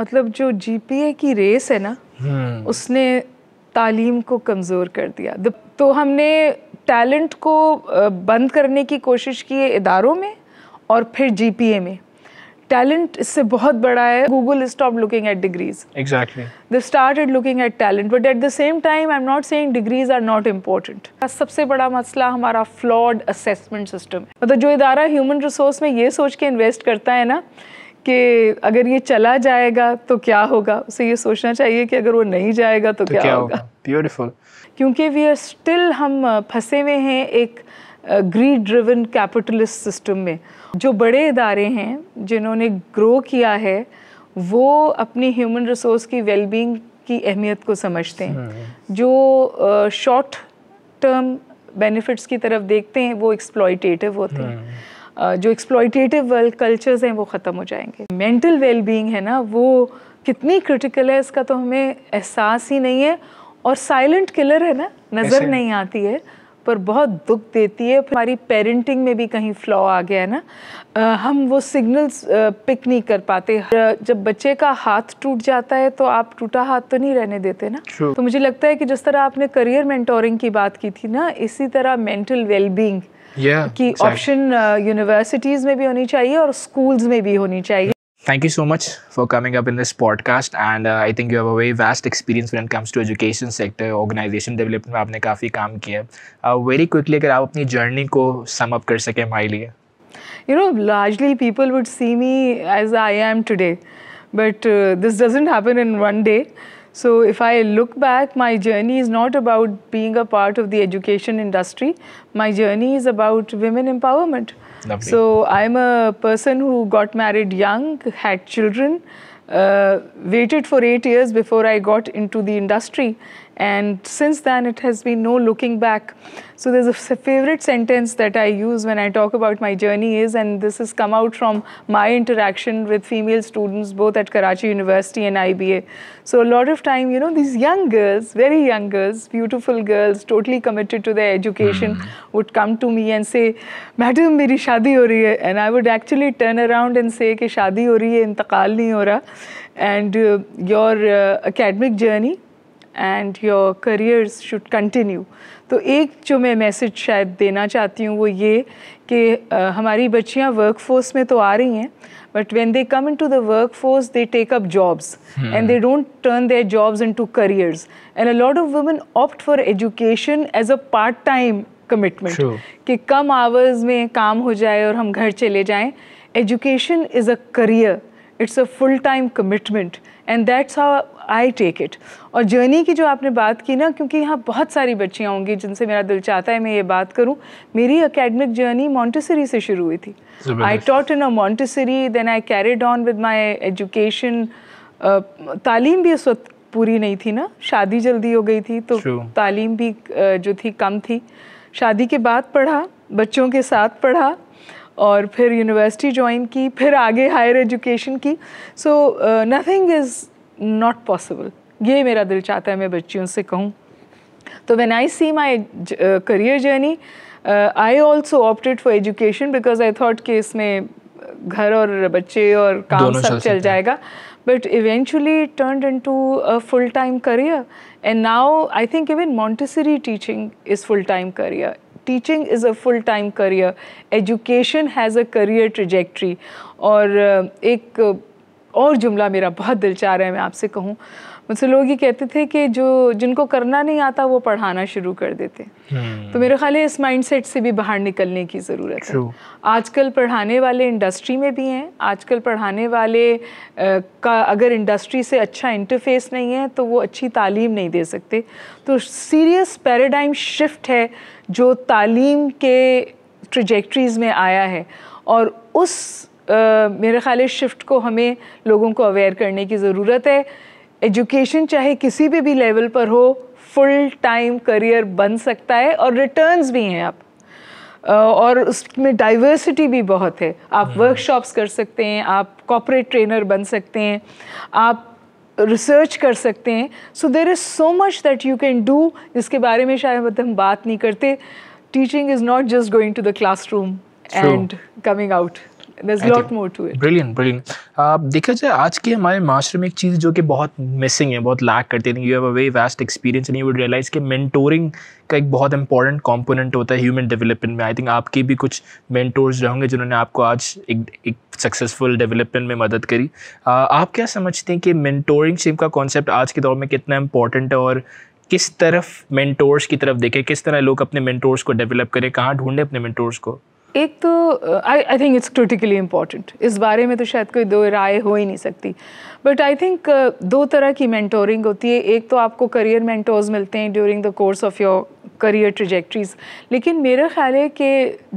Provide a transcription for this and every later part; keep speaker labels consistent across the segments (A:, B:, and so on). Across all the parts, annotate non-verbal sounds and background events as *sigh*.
A: मतलब जो जीपीए की रेस है ना हम्म। उसने तालीम को कमज़ोर कर दिया तो हमने टैलेंट को बंद करने की कोशिश की है इदारों में और फिर जीपीए में टैलेंट इससे बहुत बड़ा है Google stop looking at degrees
B: exactly
A: started looking at talent but at the same time I am not saying degrees are not important सबसे बड़ा मसला हमारा फ्लॉड असेसमेंट सिस्टम है मतलब जो इदारा ह्यूमन रिसोर्स में ये सोच के इन्वेस्ट करता है ना कि अगर ये चला जाएगा तो क्या होगा उसे ये सोचना चाहिए कि अगर वो नहीं जाएगा तो, तो क्या, क्या होगा ब्यूटीफुल क्योंकि वी आर स्टिल हम फंसे हुए हैं एक ग्रीड ड्रिवन कैपिटलिस्ट सिस्टम में जो बड़े इदारे हैं जिन्होंने ग्रो किया है वो अपनी ह्यूमन रिसोर्स की वेलबींग की अहमियत को समझते हैं hmm. जो शॉर्ट टर्म बेनिफिट्स की तरफ देखते हैं वो एक्सप्लॉयटेटिव होते हैं hmm. जो एक्सप्लॉयटेटिव कल्चर्स हैं वो ख़त्म हो जाएंगे मेंटल वेलबींग है ना वो कितनी क्रिटिकल है इसका तो हमें एहसास ही नहीं है और साइलेंट किलर है ना नज़र नहीं आती है पर बहुत दुख देती है हमारी पेरेंटिंग में भी कहीं फ्लॉ आ गया है ना हम वो सिग्नल्स पिक नहीं कर पाते जब बच्चे का हाथ टूट जाता है तो आप टूटा हाथ तो नहीं रहने देते ना तो मुझे लगता है कि जिस तरह आपने करियर मेंटोरिंग की बात की थी ना इसी तरह मेंटल वेलबींग well
B: yeah, कि ऑप्शन
A: exactly. यूनिवर्सिटीज़ uh, में भी होनी चाहिए और स्कूल्स में भी होनी चाहिए
B: Thank you so much for coming up in this podcast and uh, I think you have a very vast experience when it comes to education sector, organization development में आपने काफ़ी काम किया है वेरी क्विकली अगर आप अपनी जर्नी को सम अप कर सकें हमारे लिए
A: you know largely people would see me as I am today but this doesn't happen in one day So if I look back, my journey is not about being a part of the education industry. My journey is about women empowerment. Lovely. So I'm a person who got married young, had children, uh, waited for eight years before I got into the industry and since then, it has been no looking back. So there's a favorite sentence that I use when I talk about my journey is, and this has come out from my interaction with female students both at Karachi University and IBA. So a lot of time, you know, these young girls, very young girls, beautiful girls, totally committed to their education, mm. would come to me and say, "Madam, meri shadi ho rahi hai," and I would actually turn around and say, "Ki shadi ho rahi hai, intakal nahi ho raha," and uh, your uh, academic journey and your careers should continue तो एक जो मैं message शायद देना चाहती हूँ वो ये कि हमारी बच्चियाँ वर्क फोर्स में तो आ रही हैं but when they come into the work force they take up jobs and they don't turn their jobs into careers and a lot of women opt for education as a part time commitment कि कम hours में काम हो जाए और हम घर चले जाएं education is a career it's a full time commitment and that's how I take it और जर्नी की जो आपने बात की ना क्योंकि यहाँ बहुत सारी बच्चियाँ होंगी जिनसे मेरा दिल चाहता है मैं ये बात करूँ मेरी अकेडमिक जर्नी मॉन्टेसरी से शुरू हुई थी I taught in a Montessori then I carried on with my education तालीम भी उस वक्त पूरी नहीं थी ना शादी जल्दी हो गई थी तो तालीम भी जो थी कम थी शादी के बाद पढ़ा बच्चों के साथ पढ़ा और फिर यूनिवर्सिटी ज्वाइन की फिर आगे हायर एजुकेशन की so nothing is not possible ये मेरा दिल चाहता है मैं बच्चियों से कहूँ तो when I see my career journey I also opted for education because I thought कि इसमें घर और बच्चे और काम सब चल जाएगा but eventually turn into full time career and now I think even Montessori teaching is full time career teaching is a full time career education has a career trajectory और uh, एक uh, और जुमला मेरा बहुत दिल चाह रहा है मैं आपसे कहूँ मुझसे लोग ये कहते थे कि जो जिनको करना नहीं आता वो पढ़ाना शुरू कर देते हम्म। तो मेरे ख्याल है इस माइंडसेट से भी बाहर निकलने की ज़रूरत है आजकल पढ़ाने वाले इंडस्ट्री में भी हैं आजकल पढ़ाने वाले आ, uh, का अगर इंडस्ट्री से अच्छा इंटरफेस नहीं है तो वो अच्छी तालीम नहीं दे सकते तो सीरियस पैराडाइम शिफ्ट है जो तालीम के ट्रजेक्ट्रीज़ में आया है और उस आ, मेरे ख्याल शिफ्ट को हमें लोगों को अवेयर करने की ज़रूरत है एजुकेशन चाहे किसी भी भी लेवल पर हो फुल टाइम करियर बन सकता है और रिटर्न्स भी हैं आप और उसमें डाइवर्सिटी भी बहुत है आप वर्कशॉप्स हम्म। कर सकते हैं आप कॉपरेट ट्रेनर बन सकते हैं आप रिसर्च कर सकते हैं so there is so much that you can do जिसके बारे में शायद हम बात नहीं करते teaching is not just going to the class room and coming out there's a lot more to it
B: brilliant brilliant देखा जाए आज के हमारे मास्टर में एक चीज़ जो कि बहुत मिसिंग है बहुत लैक करते है you have a vast experience and you would realise कि मेंटोरिंग का एक बहुत इंपॉर्टेंट कॉम्पोनेंट होता है ह्यूमन डेवलपमेंट में आई थिंक आपके भी कुछ मेंटोर्स रहेंगे जिन्होंने आपको आज एक एक सक्सेसफुल डेवलपमेंट में मदद करी uh, आप क्या समझते हैं कि मेंटोरिंग शिप का कॉन्सेप्ट आज के दौर में कितना इंपॉर्टेंट है और किस तरफ मेंटोर्स की तरफ देखें किस तरह लोग अपने मेंटोर्स को डेवलप करें कहाँ ढूंढें अपने मेंटोर्स को
A: एक तो I I think it's critically important इस बारे में तो शायद कोई दो राय हो ही नहीं सकती बट आई थिंक दो तरह की मैंटोरिंग होती है एक तो आपको करियर मैंटोर्स मिलते हैं during the course of your career trajectories लेकिन मेरा ख्याल है कि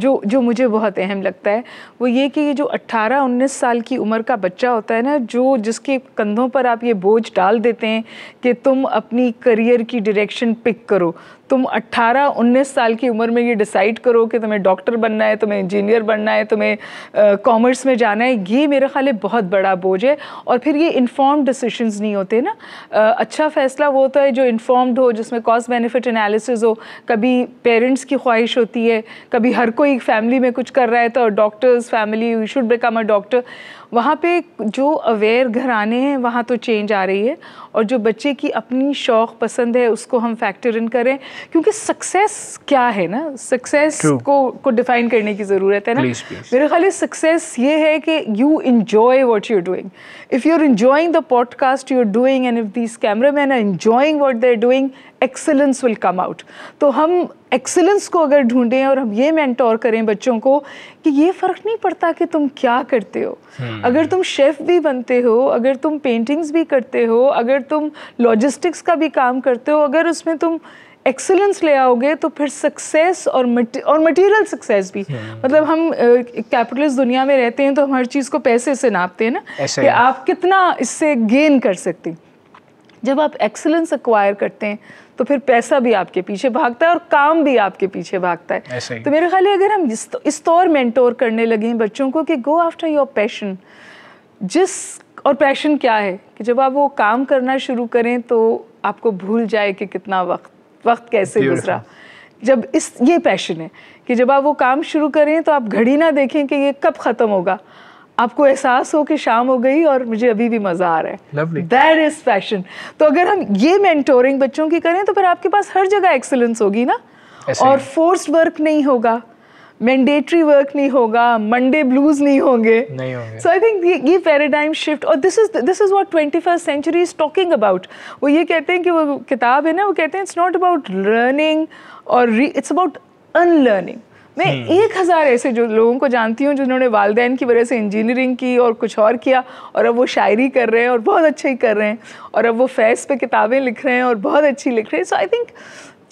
A: जो जो मुझे बहुत अहम लगता है वो ये कि ये जो 18-19 साल की उम्र का बच्चा होता है ना जो जिसके कंधों पर आप ये बोझ डाल देते हैं कि तुम अपनी करियर की डायरेक्शन पिक करो तुम 18-19 साल की उम्र में ये डिसाइड करो कि तुम्हें डॉक्टर बनना है तुम्हें इंजीनियर बनना है तुम्हें कॉमर्स uh, में जाना है ये मेरा ख्याल बहुत बड़ा बोझ है और फिर ये इन्फॉर्म डिसीशन नहीं होते ना अच्छा फ़ैसला वो होता तो है जो इन्फॉर्म्ड हो जिसमें कॉस्ट बेनिफिट एनालिसिस हो कभी पेरेंट्स की ख्वाहिश होती है कभी हर कोई फैमिली में कुछ कर रहा है तो doctors family you should become a doctor वहाँ पे जो अवेयर घराने हैं वहाँ तो चेंज आ रही है और जो बच्चे की अपनी शौक़ पसंद है उसको हम फैक्टर इन करें क्योंकि सक्सेस क्या है ना सक्सेस को को डिफाइन करने की ज़रूरत है ना please, please. मेरे ख्याल सक्सेस ये है कि you enjoy what you doing if you're enjoying the podcast you're doing and if these cameramen are enjoying what they're doing excellence will come out तो हम excellence को अगर ढूंढें और हम ये mentor करें बच्चों को कि ये फ़र्क नहीं पड़ता कि तुम क्या करते हो hmm. अगर तुम शेफ़ भी बनते हो अगर तुम पेंटिंग्स भी करते हो अगर तुम लॉजिस्टिक्स का भी काम करते हो अगर उसमें तुम एक्सेलेंस ले आओगे तो फिर सक्सेस और मटे, और मटेरियल सक्सेस भी हम्म। मतलब हम कैपिटलिस्ट दुनिया में रहते हैं तो हम हर चीज़ को पैसे से नापते हैं ना कि आप कितना इससे गेन कर सकते हैं जब आप एक्सेलेंस एक्वायर करते हैं तो फिर पैसा भी आपके पीछे भागता है और काम भी आपके पीछे भागता है तो मेरे ख्याल अगर हम इस, इस तौर मेंटोर करने लगे हैं बच्चों को कि गो आफ्टर योर पैशन जिस और पैशन क्या है कि जब आप वो काम करना शुरू करें तो आपको भूल जाए कि कितना वक्त वक्त कैसे गुजरा जब इस ये पैशन है कि जब आप वो काम शुरू करें तो आप घड़ी ना देखें कि ये कब ख़त्म होगा आपको एहसास हो कि शाम हो गई और मुझे अभी भी मज़ा आ रहा है दैट इज़ पैशन तो अगर हम ये मेंटोरिंग बच्चों की करें तो फिर आपके पास हर जगह एक्सेलेंस होगी ना और फोर्स वर्क नहीं होगा मैंडेटरी वर्क नहीं होगा मंडे ब्लूज नहीं होंगे सो आई थिंक ये पैराडाइम शिफ्ट और this is this is what twenty first century is talking about वो ये कहते हैं कि वो किताब है ना वो कहते हैं इट्स नॉट अबाउट लर्निंग और इट्स अबाउट अनलर्निंग मैं hmm. एक हज़ार ऐसे जो लोगों को जानती हूँ जिन्होंने वालदेन की वजह से इंजीनियरिंग की और कुछ और किया और अब वो शायरी कर रहे हैं और बहुत अच्छे ही कर रहे हैं और अब वो फैस पे किताबें लिख रहे हैं और बहुत अच्छी लिख रहे हैं so I think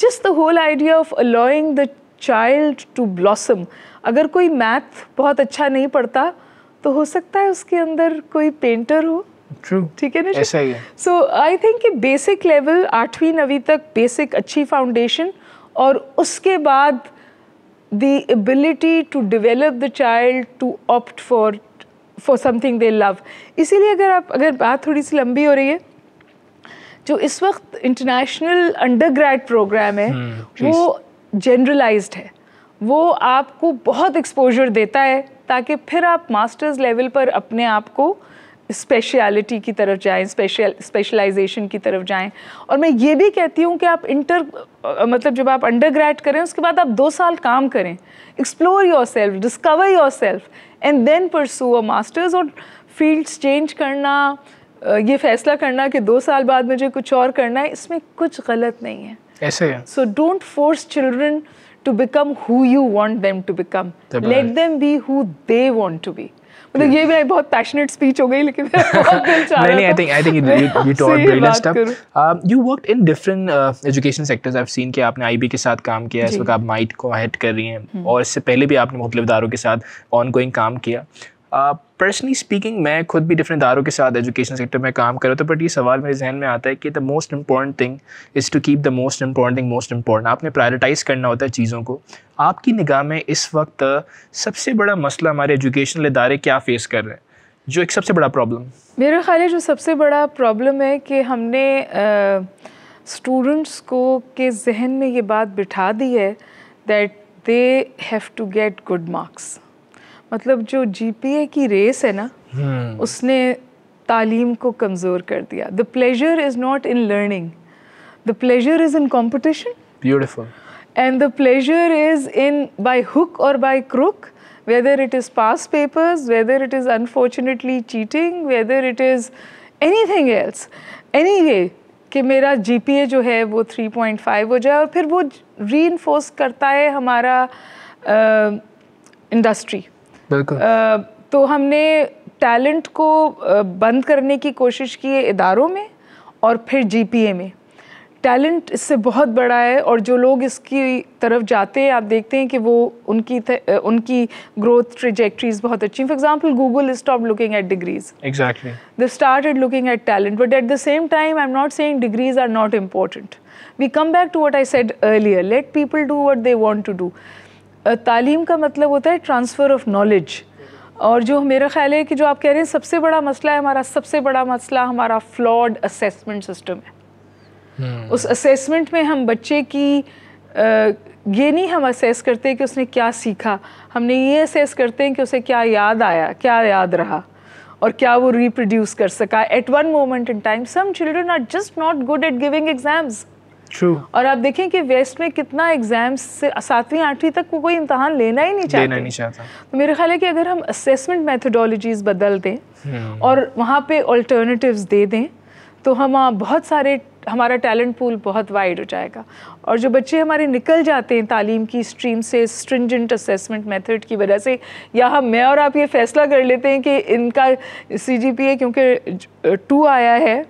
A: just the whole idea of allowing the child to blossom अगर कोई मैथ बहुत अच्छा नहीं पढ़ता तो हो सकता है उसके अंदर कोई पेंटर हो ठीक है ना ऐसा ही है सो आई थिंक कि बेसिक लेवल आठवीं नवी तक बेसिक अच्छी फाउंडेशन और उसके बाद the ability to develop the child to opt for for something they love इसीलिए अगर आप अगर बात थोड़ी सी लंबी हो रही है जो इस वक्त इंटरनेशनल ग्रेड प्रोग्राम है hmm, वो जनरलाइज है वो आपको बहुत एक्सपोजर देता है ताकि फिर आप मास्टर्स लेवल पर अपने आप को स्पेशलिटी की तरफ जाएं स्पेशल स्पेशलाइजेशन की तरफ जाएं और मैं ये भी कहती हूँ कि आप इंटर मतलब जब आप अंडर ग्रेड करें उसके बाद आप दो साल काम करें explore yourself discover yourself and then pursue a masters और फील्ड्स चेंज करना ये फैसला करना कि दो साल बाद मुझे कुछ और करना है इसमें कुछ गलत नहीं है ऐसे है so don't force children to become who you want them to become let them be who they want to be मतलब ये भी बहुत पैशनेट स्पीच हो गई लेकिन *laughs* नहीं नहीं I think I think you taught brilliant stuff
B: you worked in different education sectors I have seen कि आपने आईबी के साथ काम किया है इस वक्त आप माइट को हेड कर रही हैं हम्म। और इससे पहले भी आपने मुख्तलिफ दारों के साथ ऑनगोइंग काम किया पर्सनली uh, स्पीकिंग मैं खुद भी डिफरेंट दारों के साथ एजुकेशन सेक्टर में काम कर रहा था बट तो ये सवाल मेरे जहन में आता है कि the most important thing is to keep the most important thing most important आपने प्रायोरिटाइज करना होता है चीज़ों को आपकी निगाह में इस वक्त सबसे बड़ा मसला हमारे एजुकेशनल इदारे क्या फ़ेस कर रहे हैं जो एक सबसे बड़ा प्रॉब्लम
A: मेरे ख्याल है जो सबसे बड़ा प्रॉब्लम है कि हमने स्टूडेंट्स को के जहन में ये बात बिठा दी है that they have to get good marks मतलब जो जीपीए की रेस है ना हम्म। उसने तालीम को कमज़ोर कर दिया the pleasure is not in learning the pleasure is in competition beautiful and the pleasure is in by hook और by crook whether it is pass papers whether it is unfortunately cheating whether it is any thing else any way कि मेरा G P A जो है वो three point five हो जाए और फिर वो री इन्फोर्स करता है हमारा इंडस्ट्री uh, बिल्कुल तो हमने टैलेंट को बंद करने की कोशिश की है इदारों में और फिर जीपीए में टैलेंट इससे बहुत बड़ा है और जो लोग इसकी तरफ जाते हैं आप देखते हैं कि वो उनकी उनकी ग्रोथ ट्रेजेक्ट्रीज बहुत अच्छी for example Google stop looking at degrees
B: exactly
A: started looking at talent but at the same time I am not saying degrees are not important we come back to what I said earlier let people do what they want to do तालीम का मतलब होता है transfer of knowledge और जो मेरा ख्याल है कि जो आप कह रहे हैं सबसे बड़ा मसला है हमारा सबसे बड़ा मसला हमारा फ्लॉड असेसमेंट सिस्टम है हम्म। उस असेसमेंट में हम बच्चे की ये नहीं हम असेस करते कि उसने क्या सीखा हमने ये असेस करते हैं कि उसे क्या याद आया क्या याद रहा और क्या वो रिप्रोड्यूस कर सका at one moment in time some children are just not good at giving exams True. और आप देखें कि वेस्ट में कितना एग्जाम्स से सातवीं आठवीं तक वो कोई इम्तहान लेना ही नहीं चाहता नहीं चाहता तो मेरे ख्याल है कि अगर हम असेसमेंट मैथडोलॉजीज़ बदल दें
B: hmm.
A: और वहाँ पे ऑल्टरनेटिव्स दे दें तो हम बहुत सारे हमारा टैलेंट पूल बहुत वाइड हो जाएगा और जो बच्चे हमारे निकल जाते हैं तालीम की स्ट्रीम से स्ट्रिंजेंट असेसमेंट मेथड की वजह से या हम मैं और आप ये फैसला कर लेते हैं कि इनका सी जी पी क्योंकि टू आया है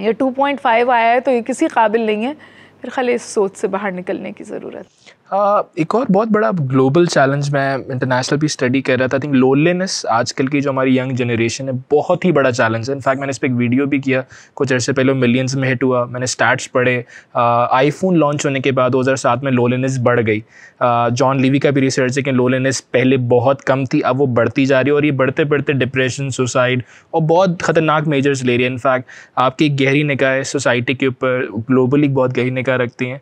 A: या 2.5 आया है तो ये किसी काबिल नहीं है फिर खाली इस सोच से बाहर निकलने की ज़रूरत
B: एक और बहुत बड़ा ग्लोबल चैलेंज मैं इंटरनेशनल भी स्टडी कर रहा था आई थिंक लोनलीनेस आजकल की जो हमारी यंग जनरेशन है बहुत ही बड़ा चैलेंज है इनफैक्ट मैंने इस पर एक वीडियो भी किया कुछ अर्से पहले मिलियंस में हिट हुआ मैंने स्टैट्स पढ़े आईफोन लॉन्च होने के बाद 2007 में लोनलीनेस बढ़ गई जॉन लीवी का भी रिसर्च है कि लोनलीनेस पहले बहुत कम थी अब वो बढ़ती जा रही है और ये बढ़ते बढ़ते डिप्रेशन सुसाइड और बहुत ख़तरनाक मेजर्स ले रही है इनफैक्ट आपकी गहरी है सोसाइटी के ऊपर ग्लोबली बहुत गहरी निकाह रखती हैं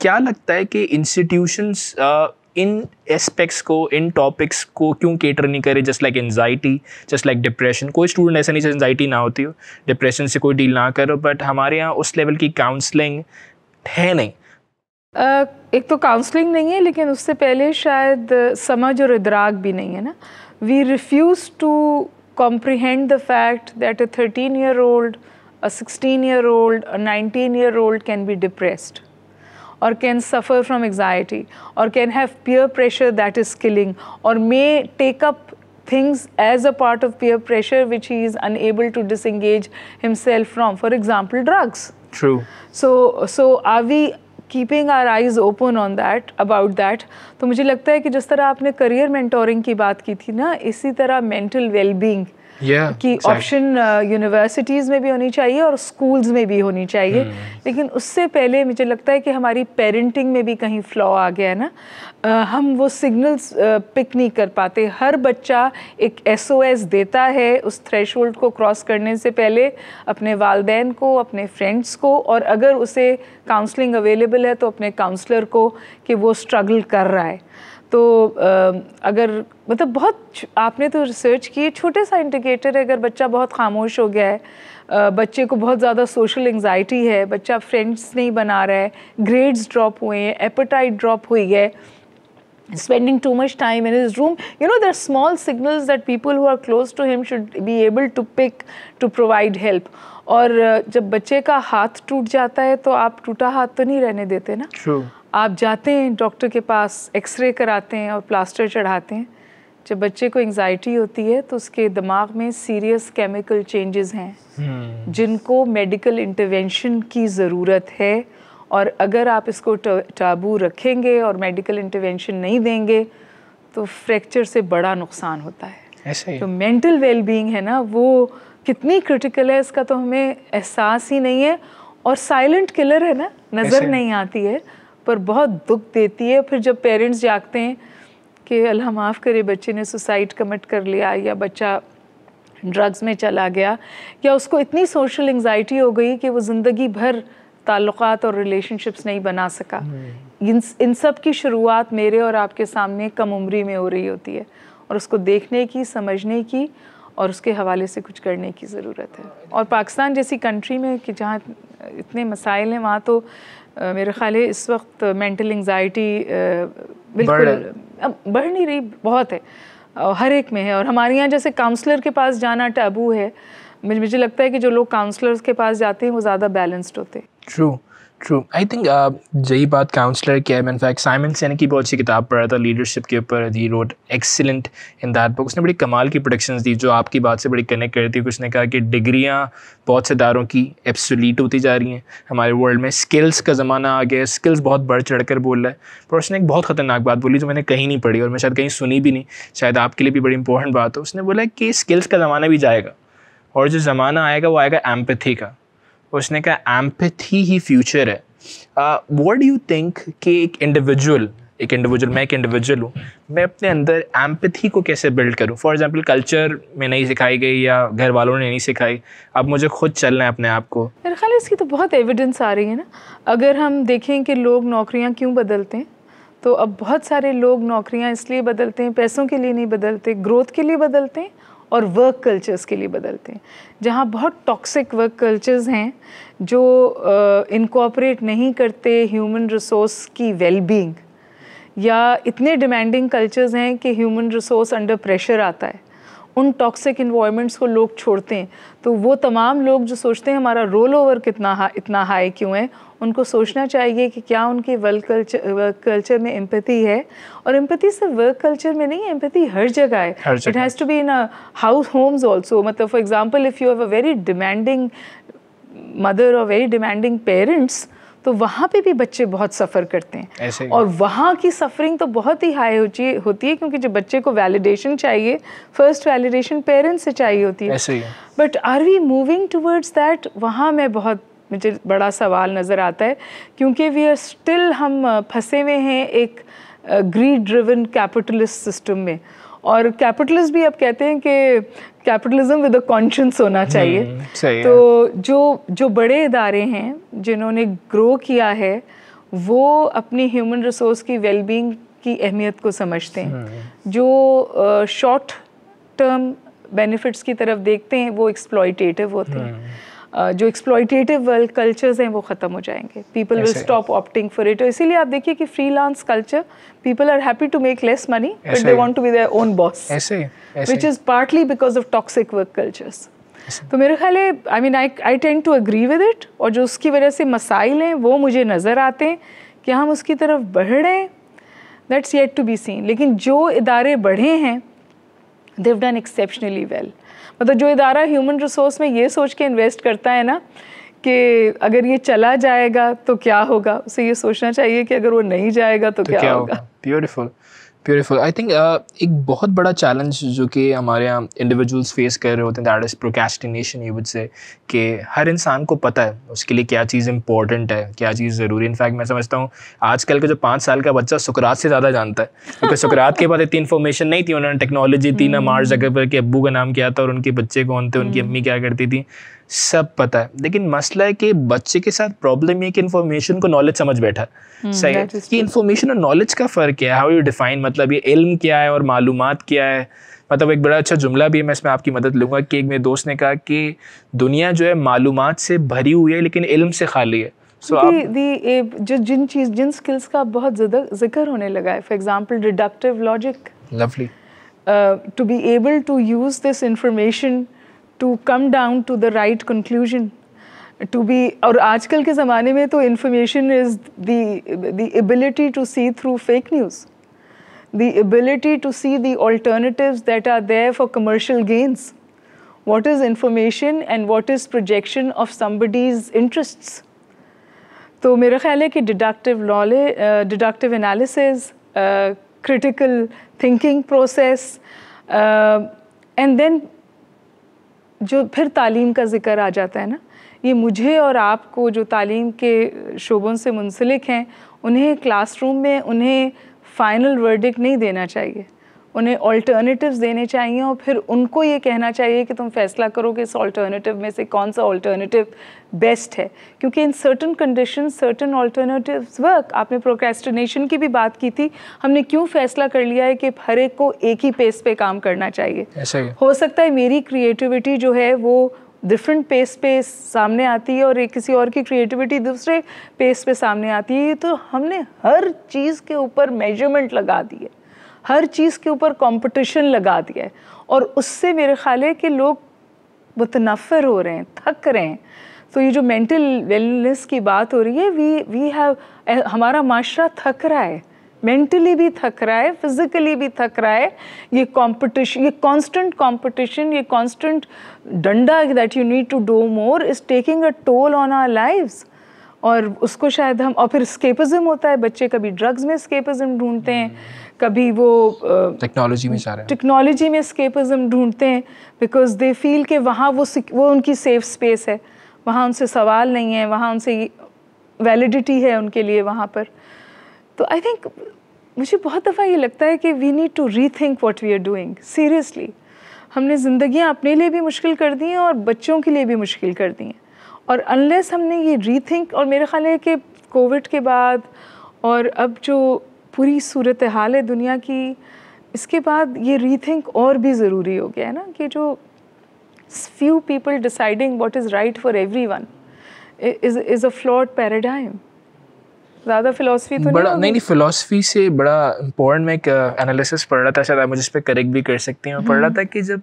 B: क्या लगता है कि इंस्टीट्यूशंस uh, इन एस्पेक्ट्स को इन टॉपिक्स को क्यों केटर नहीं करे just like anxiety just like depression कोई स्टूडेंट ऐसा नहीं जैसे एनजाइटी ना होती हो डिप्रेशन से कोई डील ना करो बट हमारे यहाँ उस लेवल की काउंसलिंग है नहीं uh,
A: एक तो काउंसलिंग नहीं है लेकिन उससे पहले शायद uh, समझ और इदराक भी नहीं है ना we refuse to comprehend the fact that a thirteen year old a sixteen year old a nineteen year old can be depressed or can suffer from anxiety or can have peer pressure that is killing or may take up things as a part of peer pressure which he is unable to disengage himself from for example drugs true so so are we keeping our eyes open on that about that तो मुझे लगता है कि जिस तरह आपने career mentoring की बात की थी ना इसी तरह मेंटल वेलबींग well
B: yeah, कि ऑप्शन
A: exactly. यूनिवर्सिटीज़ uh, में भी होनी चाहिए और स्कूल्स में भी होनी चाहिए hmm. लेकिन उससे पहले मुझे लगता है कि हमारी पेरेंटिंग में भी कहीं फ्लॉ आ गया है ना uh, हम वो सिग्नल्स पिक uh, नहीं कर पाते हर बच्चा एक एस देता है उस थ्रेश को क्रॉस करने से पहले अपने वालदेन को अपने फ्रेंड्स को और अगर उसे काउंसलिंग अवेलेबल है तो अपने काउंसलर को कि वो स्ट्रगल कर रहा है तो अगर मतलब बहुत आपने तो रिसर्च की है छोटे सा इंडिकेटर है अगर बच्चा बहुत खामोश हो गया है बच्चे को बहुत ज़्यादा सोशल एंगजाइटी है बच्चा फ्रेंड्स नहीं बना रहा है ग्रेड्स ड्रॉप हुए हैं एपेटाइट ड्रॉप हुई है spending too much time in his room you know the small signals that people who are close to him should be able to pick to provide help और जब बच्चे का हाथ टूट जाता है तो आप टूटा हाथ तो नहीं रहने देते ना True. आप जाते हैं डॉक्टर के पास एक्सरे कराते हैं और प्लास्टर चढ़ाते हैं जब बच्चे को एंजाइटी होती है तो उसके दिमाग में सीरियस केमिकल चेंजेस हैं हम्म। जिनको मेडिकल इंटरवेंशन की ज़रूरत है और अगर आप इसको टाबू रखेंगे और मेडिकल इंटरवेंशन नहीं देंगे तो फ्रैक्चर से बड़ा नुकसान होता है ऐसे ही। तो मेंटल वेलबींग है ना वो कितनी क्रिटिकल है इसका तो हमें एहसास ही नहीं है और साइलेंट किलर है ना नज़र नहीं आती है पर बहुत दुख देती है फिर जब पेरेंट्स जागते हैं कि अल्लाह माफ़ करे बच्चे ने सुसाइड कमिट कर लिया या बच्चा ड्रग्स में चला गया या उसको इतनी सोशल एंगजाइटी हो गई कि वो ज़िंदगी भर ताल्लुक और रिलेशनशिप्स नहीं बना सका हम्म। इन इन सब की शुरुआत मेरे और आपके सामने कम उम्री में हो रही होती है और उसको देखने की समझने की और उसके हवाले से कुछ करने की ज़रूरत है और पाकिस्तान जैसी कंट्री में कि जहाँ इतने मसाइल हैं वहाँ तो मेरे ख्याल है इस वक्त मेंटल एंगजाइटी बिल्कुल बढ़ नहीं रही बहुत है हर एक में है और हमारे यहाँ जैसे काउंसलर के पास जाना टैबू है मुझे मुझे लगता है कि जो लोग काउंसलर्स के पास जाते हैं वो ज़्यादा बैलेंस्ड होते हैं
B: ट्रू ट्रू आई थिंक यही बात काउंसलर के एम इनफैक्ट साइमन सेन की बहुत सी किताब पढ़ा था लीडरशिप के ऊपर the road excellent in that book उसने बड़ी कमाल की प्रोडक्शंस दी जो आपकी बात से बड़ी कनेक्ट करती है उसने कहा कि डिग्रियाँ बहुत से दारों की एप्सुलीट होती जा रही हैं हमारे वर्ल्ड में स्किल्स का ज़माना आ गया स्किल्स बहुत बढ़ चढ़ कर बोल रहा है पर उसने एक बहुत ख़तरनाक बात बोली जो मैंने कहीं नहीं पढ़ी और मैं शायद कहीं सुनी भी नहीं शायद आपके लिए भी बड़ी इंपॉर्टेंट बात हो उसने बोला कि स्किल्स का ज़माना भी जाएगा और जो ज़माना आएगा वो आएगा एम्पथी का उसने कहा एम्पथी ही फ्यूचर है वॉट यू थिंक कि एक इंडिविजुअल एक इंडिविजुअल मैं एक इंडिविजुअल हूँ मैं अपने अंदर एम्पथी को कैसे बिल्ड करूँ फॉर एग्जाम्पल कल्चर में नहीं सिखाई गई या घर वालों ने नहीं सिखाई अब मुझे खुद चलना है अपने आप को
A: मेरे ख्याल इसकी तो बहुत एविडेंस आ रही है ना अगर हम देखें कि लोग नौकरियाँ क्यों बदलते हैं तो अब बहुत सारे लोग नौकरियाँ इसलिए बदलते हैं पैसों के लिए नहीं बदलते ग्रोथ के लिए बदलते हैं और वर्क कल्चर्स के लिए बदलते हैं जहाँ बहुत टॉक्सिक वर्क कल्चर्स हैं जो इनकॉपरेट नहीं करते ह्यूमन रिसोर्स की वेलबींग या इतने डिमांडिंग कल्चर्स हैं कि ह्यूमन रिसोर्स अंडर प्रेशर आता है उन टॉक्सिक इन्वायरमेंट्स को लोग छोड़ते हैं तो वो तमाम लोग जो सोचते हैं हमारा रोल ओवर कितना हा, इतना हाई क्यों है उनको सोचना चाहिए कि क्या उनके वर्क कल्चर वर्क कल्चर में एम्पति है और एम्पति सिर्फ वर्क कल्चर में नहीं एम्पति हर जगह है it has to be in house homes also मतलब for example if you have a very demanding mother और वेरी डिमांडिंग पेरेंट्स तो वहाँ पे भी बच्चे बहुत सफ़र करते
B: हैं और
A: वहाँ की सफरिंग तो बहुत ही हाई होती होती है क्योंकि जो बच्चे को वैलिडेशन चाहिए फर्स्ट वैलिडेशन पेरेंट्स से चाहिए होती है but are we moving towards that वहाँ मैं बहुत मुझे बड़ा सवाल नज़र आता है क्योंकि वी आर स्टिल हम फंसे हुए हैं एक ग्रीड ड्रिवन कैपिटलिस्ट सिस्टम में और कैपिटलिस्ट भी अब कहते हैं कि कैपिटलिज्म विद अ कॉन्शंस होना हम्म, चाहिए तो जो जो बड़े इदारे हैं जिन्होंने ग्रो किया है वो अपनी ह्यूमन रिसोर्स की वेलबींग की अहमियत को समझते हैं हम्म। जो शॉर्ट टर्म बेनिफिट्स की तरफ देखते हैं वो एक्सप्लॉयटेटिव होते हैं हम्म। जो एक्सप्लॉयटेटिव कल्चर्स हैं वो ख़त्म हो जाएंगे people will stop opting for it इसीलिए आप देखिए कि freelance culture people are happy to make less money but they want to be their own boss
B: which is
A: partly because of toxic work cultures तो मेरे ख्याल है I mean I I tend to agree with it और जो उसकी वजह से मसाइल हैं वो मुझे नज़र आते हैं कि हम उसकी तरफ बढ़ रहे हैं that's yet to be seen लेकिन जो इदारे बढ़े हैं देव डन एक्सेप्शनली वेल मतलब जो इदारा ह्यूमन रिसोर्स में ये सोच के इन्वेस्ट करता है ना कि अगर ये चला जाएगा तो क्या होगा उसे ये सोचना चाहिए कि अगर वो नहीं जाएगा तो, तो क्या, क्या होगा
B: ब्यूटीफुल ब्यूटीफुल आई थिंक एक बहुत बड़ा चैलेंज जो कि हमारे यहाँ इंडिविजुअल्स फेस कर रहे होते हैं that is procrastination you would say कि हर इंसान को पता है उसके लिए क्या चीज़ इंपॉर्टेंट है क्या चीज़ ज़रूरी इनफैक्ट मैं समझता हूँ आजकल का जो पाँच साल का बच्चा सुकरात से ज़्यादा जानता है क्योंकि सुकरात के बाद इतनी इन्फॉर्मेशन नहीं थी उन्होंने टेक्नोलॉजी थी ना मार्च जगह पर कि अबू का नाम क्या था और उनके बच्चे कौन थे उनकी हम्म। अम्मी क्या करती थी सब पता है लेकिन मसला है कि बच्चे के साथ प्रॉब्लम ये कि इन्फॉर्मेशन को नॉलेज समझ बैठा hmm, सही है कि इन्फॉर्मेशन और नॉलेज का फ़र्क है हाउ यू डिफाइन मतलब ये इल्म क्या है और मालूम क्या है मतलब एक बड़ा अच्छा जुमला भी है मैं इसमें आपकी मदद लूँगा कि एक मेरे दोस्त ने कहा कि दुनिया जो है मालूम से भरी हुई है लेकिन इल्म से खाली है सो so आप दी
A: ए, जो जिन चीज़ जिन स्किल्स का बहुत ज़्यादा जिक्र होने लगा है for example deductive logic lovely to be able to use this information to come down to the right conclusion to be और आजकल के ज़माने में तो information is the the ability to see through fake news the ability to see the alternatives that are there for commercial gains what is information and what is projection of somebody's interests So, मेरा ख्याल deductive कि deductive deductive analysis, critical thinking process uh, and then जो फिर तालीम का ज़िक्र आ जाता है ना ये मुझे और आपको जो तालीम के शोबों से मुंसलिक हैं उन्हें क्लासरूम में उन्हें फ़ाइनल वर्डिक नहीं देना चाहिए उन्हें ऑल्टरनेटिव्स देने चाहिए और फिर उनको ये कहना चाहिए कि तुम फैसला करो कि इस ऑल्टरनेटिव में से कौन सा ऑल्टरनेटिव बेस्ट है क्योंकि in certain condition certain alternative work आपने प्रोक्रेस्टिनेशन की भी बात की थी हमने क्यों फैसला कर लिया है कि हर एक को एक ही पेस पे काम करना चाहिए ऐसा ही हो सकता है मेरी क्रिएटिविटी जो है वो डिफरेंट पेस पे सामने आती है और एक किसी और की क्रिएटिविटी दूसरे पेस पे सामने आती है तो हमने हर चीज़ के ऊपर मेजरमेंट लगा दी है हर चीज़ के ऊपर कंपटीशन लगा दिया है और उससे मेरे ख्याल है कि लोग मुतनफ़र हो रहे हैं थक रहे हैं तो ये जो मेंटल वेलनेस की बात हो रही है वी वी हैव हमारा माशरा थक रहा है मेंटली भी थक रहा है फिजिकली भी थक रहा है ये कंपटीशन ये कांस्टेंट कंपटीशन ये कांस्टेंट डंडा that you need to do more is taking a toll on our lives और उसको शायद हम और फिर स्केपिज्म होता है बच्चे कभी ड्रग्स में स्केपिज्म ढूंढते हैं कभी वो
B: टेक्नोलॉजी में जा रहे
A: हैं टेक्नोलॉजी में स्केपिज्म ढूंढते हैं बिकॉज दे फील के वहाँ वो वो उनकी सेफ स्पेस है वहाँ उनसे सवाल नहीं है वहाँ उनसे वैलिडिटी है उनके लिए वहाँ पर तो आई थिंक मुझे बहुत दफ़ा ये लगता है कि we need to rethink what we are doing seriously हमने ज़िंदगियाँ अपने लिए भी मुश्किल कर दी हैं और बच्चों के लिए भी मुश्किल कर दी हैं और अनलेस हमने ये रीथिंक और मेरे ख्याल है कि कोविड के बाद और अब जो पूरी सूरत हाल है दुनिया की इसके बाद ये रीथिंक और भी ज़रूरी हो गया है ना कि जो people deciding what is right for every one is is a flawed paradigm ज़्यादा फिलोसफी तो बड़ा नहीं नहीं
B: फिलोसफी से बड़ा इम्पोर्टेंट मैं एक एनालिसिस uh, पढ़ रहा था शायद आप मुझे इस पर करेक्ट भी कर सकती हैं पढ़ रहा था हम्म। कि जब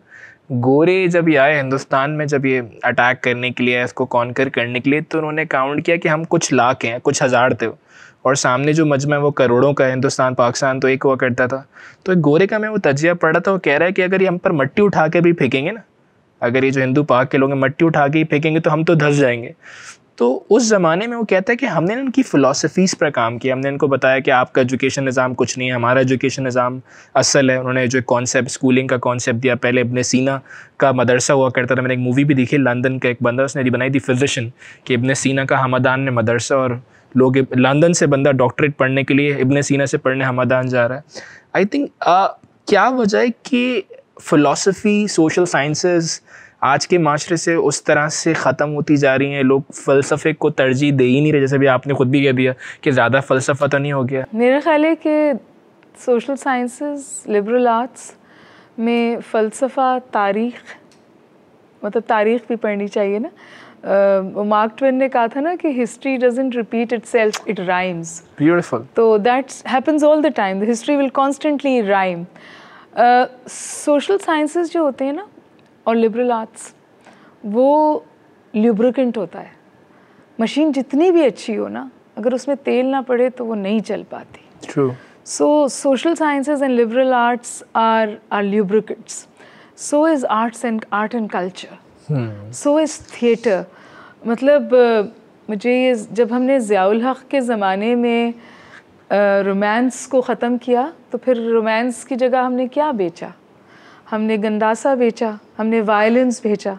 B: गोरे जब ये आए हिंदुस्तान में जब ये अटैक करने के लिए इसको कॉन्कर करने के लिए तो उन्होंने काउंट किया कि हम कुछ लाख हैं कुछ हज़ार थे और सामने जो मजमा है वो करोड़ों का है हिंदुस्तान पाकिस्तान तो एक हुआ करता था तो एक गोरे का मैं वो तजिया पढ़ा था वो कह रहा है कि अगर ये हम पर मट्टी उठा के भी फेंकेंगे ना अगर ये जो हिंदू पाक के लोग हैं मट्टी उठा के ही फेंकेंगे तो हम तो धस जाएंगे तो उस ज़माने में वो कहता है कि हमने उनकी फ़िलासफ़ीज़ पर काम किया हमने इनको बताया कि आपका एजुकेशन निज़ाम कुछ नहीं है हमारा एजुकेशन निज़ाम असल है उन्होंने जो एक कॉन्सेप्ट स्कूलिंग का कॉन्सेप्ट दिया पहले इबन सीना का मदरसा हुआ करता था मैंने एक मूवी भी देखी लंदन का एक बंदा उसने बनाई थी फिजिशन कि इबन सीना का हमदान ने मदरसा और लोग लंदन से बंदा डॉक्टरेट पढ़ने के लिए इबन सीना से पढ़ने हमदान जा रहा है आई थिंक क्या वजह है कि फ़िलासफ़ी सोशल साइंसेस आज के माशरे से उस तरह से ख़त्म होती जा रही हैं लोग फ़लसफ़े को तरजीह दे ही नहीं रहे जैसे भी आपने ख़ुद भी कह दिया कि ज़्यादा फ़लसफ़ा तो नहीं हो गया
A: मेरा ख्याल है कि सोशल साइंसेस लिबरल आर्ट्स में फ़लसफ़ा तारीख मतलब तारीख भी पढ़नी चाहिए ना मार्क ट्वेन ने कहा था ना कि history doesn't repeat itself it rhymes beautiful तो that happens all the time the history will constantly rhyme social sciences जो होते हैं ना और लिबरल आर्ट्स वो ल्यूब्रिकेंट होता है मशीन जितनी भी अच्छी हो ना अगर उसमें तेल ना पड़े तो वो नहीं चल पाती so social sciences and liberal arts are are lubricants so is arts and art and culture so is theatre मतलब मुझे ये जब हमने ज़ियाउल हक के ज़माने में रोमांस को ख़त्म किया तो फिर रोमांस की जगह हमने क्या बेचा हमने गंदासा बेचा हमने वायलेंस बेचा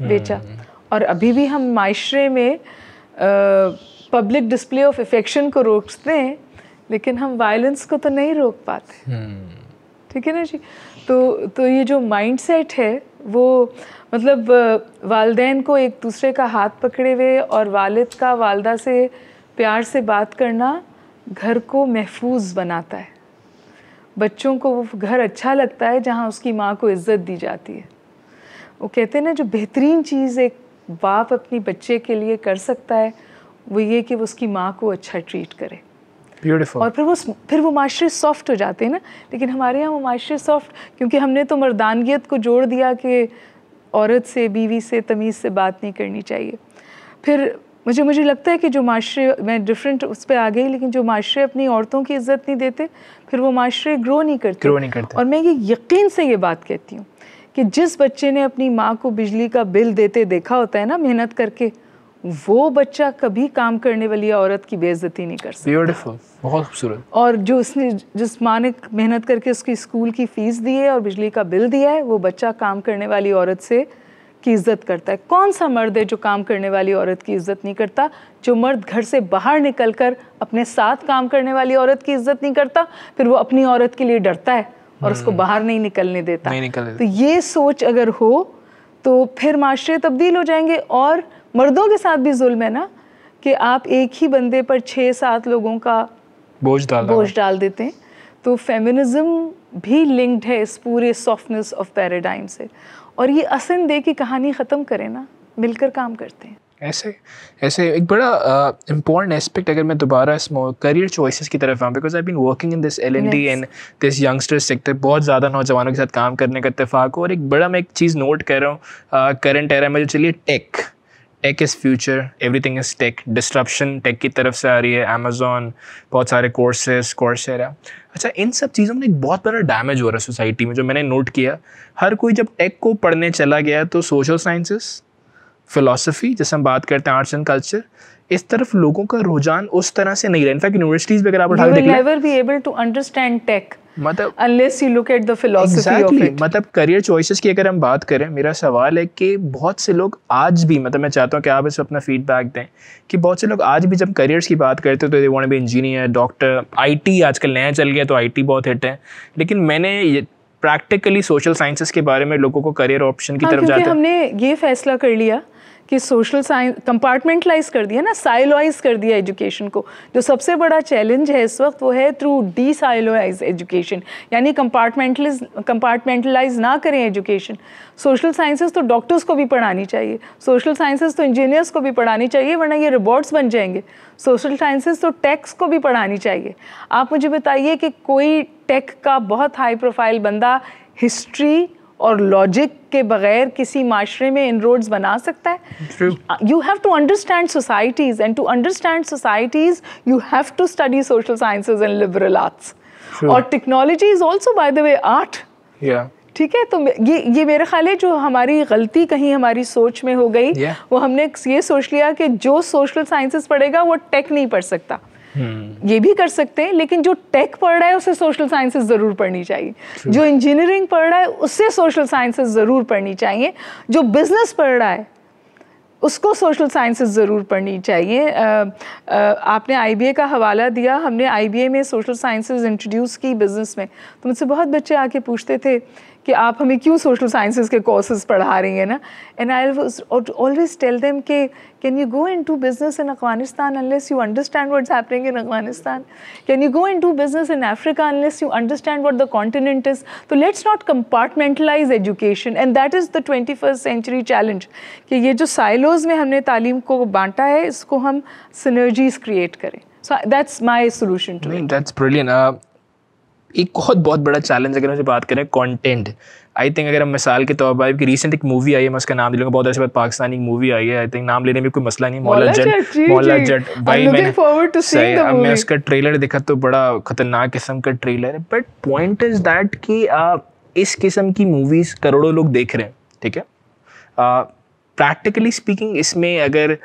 A: बेचा hmm. और अभी भी हम माशरे में पब्लिक डिस्प्ले ऑफ इफेक्शन को रोकते हैं लेकिन हम वायलेंस को तो नहीं रोक पाते hmm. ठीक है ना जी तो तो ये जो माइंडसेट है वो मतलब वालदेन को एक दूसरे का हाथ पकड़े हुए और वालिद का वालदा से प्यार से बात करना घर को महफूज बनाता है बच्चों को वो घर अच्छा लगता है जहाँ उसकी माँ को इज़्ज़त दी जाती है वो कहते हैं ना जो बेहतरीन चीज़ एक बाप अपनी बच्चे के लिए कर सकता है वो ये कि वो उसकी माँ को अच्छा ट्रीट करे Beautiful. और फिर वो फिर वो माशरे सॉफ्ट हो जाते हैं ना लेकिन हमारे यहाँ वो माशरे सॉफ्ट क्योंकि हमने तो मर्दानगीत को जोड़ दिया कि औरत से बीवी से तमीज़ से बात नहीं करनी चाहिए फिर मुझे मुझे लगता है कि जो माशरे मैं डिफरेंट उस पर आ गई लेकिन जो माशरे अपनी औरतों की इज्जत नहीं देते फिर वो माशरे ग्रो नहीं करते ग्रो नहीं करते और मैं ये यकीन से ये बात कहती हूँ कि जिस बच्चे ने अपनी माँ को बिजली का बिल देते देखा होता है ना मेहनत करके वो बच्चा कभी काम करने वाली औरत की बेइज्जती नहीं कर
B: सकता ब्यूटीफुल बहुत खूबसूरत
A: और जो उसने जिस माँ ने मेहनत करके उसकी स्कूल की फीस दी है और बिजली का बिल दिया है वो बच्चा काम करने वाली औरत से की इज्जत करता है कौन सा मर्द है जो काम करने वाली औरत की इज्जत नहीं करता जो मर्द घर से बाहर निकल कर अपने साथ काम करने वाली औरत की इज्जत नहीं करता फिर वो अपनी औरत के लिए डरता है और उसको hmm. बाहर नहीं निकलने देता नहीं निकलने तो ये सोच अगर हो तो फिर माशरे तब्दील हो जाएंगे और मर्दों के साथ भी जुल्म है ना कि आप एक ही बंदे पर छः सात लोगों का
B: बोझ डाल बोझ
A: डाल देते हैं तो फेमिनिज्म भी लिंक्ड है इस पूरे सॉफ्टनेस ऑफ पैराडाइम से और ये असन दे की कहानी ख़त्म करें ना मिलकर काम करते हैं
B: ऐसे ऐसे एक बड़ा इम्पॉर्टेंट uh, एस्पेक्ट अगर मैं दोबारा इस करियर चॉइसेस की तरफ आऊँ because I been working in this L N D and this youngsters sector बहुत ज़्यादा नौजवानों के साथ काम करने का इतफाक़ हो और एक बड़ा मैं एक चीज़ नोट कर रहा हूँ करंट एरा में जो चलिए tech tech is future every thing is tech disruption tech की तरफ से आ रही है अमेजोन बहुत सारे कोर्सेस कोर्स अच्छा इन सब चीज़ों में एक बहुत बड़ा डैमेज हो रहा है सोसाइटी में जो मैंने नोट किया हर कोई जब टेक को पढ़ने चला गया तो सोशल साइंसेस फ़िलासफ़ी जैसे हम बात करते हैं आर्ट्स एंड कल्चर इस तरफ लोगों का रुझान उस तरह से नहीं रहा इनफैक्ट यूनिवर्सिटीज वगैरह आप उठा never
A: be able to understand tech मतलब unless you look at the philosophy of it
B: मतलब करियर चॉइसेस की अगर हम बात करें मेरा सवाल है कि बहुत से लोग आज भी मतलब मैं चाहता हूँ कि आप इस अपना फीडबैक दें कि बहुत से लोग आज भी जब करियर्स की बात करते हैं तो they want be engineer doctor IT आजकल नया चल गया तो आईटी बहुत हिट है लेकिन मैंने प्रैक्टिकली सोशल साइंसेस के बारे में लोगों को करियर ऑप्शन की हाँ, तरफ जाते हमने
A: ये फैसला कर लिया कि सोशल साइंस कंपार्टमेंटलाइज कर दिया ना साइलोइज कर दिया एजुकेशन को जो सबसे बड़ा चैलेंज है इस वक्त वो है थ्रू डी साइलोइज एजुकेशन यानी कंपार्टमेंटलाइज कंपार्टमेंटलाइज ना करें एजुकेशन सोशल साइंसेज तो डॉक्टर्स को भी पढ़ानी चाहिए सोशल साइंसेज तो इंजीनियर्स को भी पढ़ानी चाहिए वरना ये रोबोट्स बन जाएंगे सोशल साइंसेज तो टेक्स को भी पढ़ानी चाहिए आप मुझे बताइए कि कोई टेक का बहुत हाई प्रोफाइल बंदा हिस्ट्री और लॉजिक के बगैर किसी माशरे में इन रोड्स बना सकता है you have to understand societies and to understand societies you have to study social sciences and liberal arts और technology is also by the way art ठीक है तो ये ये मेरे ख्याल है जो हमारी गलती कहीं हमारी सोच में हो गई yeah. वो हमने ये सोच लिया कि जो सोशल साइंसेस पढ़ेगा वो टेक नहीं पढ़ सकता हम्म। ये भी कर सकते हैं लेकिन जो टेक पढ़ रहा है उसे सोशल साइंसेज ज़रूर पढ़नी चाहिए True. जो इंजीनियरिंग पढ़ रहा है उससे सोशल साइंसेस ज़रूर पढ़नी चाहिए जो बिज़नेस पढ़ रहा है उसको सोशल साइंसेस ज़रूर पढ़नी चाहिए आ, आ, आपने आई का हवाला दिया हमने आई में सोशल साइंसेज इंट्रोड्यूस की बिज़नेस में तो मुझसे बहुत बच्चे आके पूछते थे कि आप हमें क्यों सोशल साइंसेज के कोर्सेज पढ़ा रही हैं ना and I always tell them के can you go into business in Afghanistan unless you understand what's happening in Afghanistan can you go into business in Africa unless you understand what the continent is तो let's not compartmentalise education and that is the twenty first century challenge कि ये जो silos में हमने तालीम को बांटा है इसको हम सिनर्जीज क्रिएट करें So that's my solution to I
B: mean, it. That's brilliant. Uh, एक बहुत बहुत बड़ा चैलेंज अगर मुझे बात करें कंटेंट आई थिंक अगर हम मिसाल के तौर पर रिसेंट एक मूवी आई है मैं उसका नाम लूँगा बहुत अच्छी बात पाकिस्तानी मूवी आई है आई थिंक नाम लेने में कोई मसला नहीं मौला जट मौला जट भाई मैंने अब मैं उसका ट्रेलर देखा तो बड़ा खतरनाक किस्म का ट्रेलर है बट पॉइंट इज दैट कि इस किस्म की मूवीज़ करोड़ों लोग देख रहे हैं ठीक है प्रैक्टिकली स्पीकिंग इसमें अगर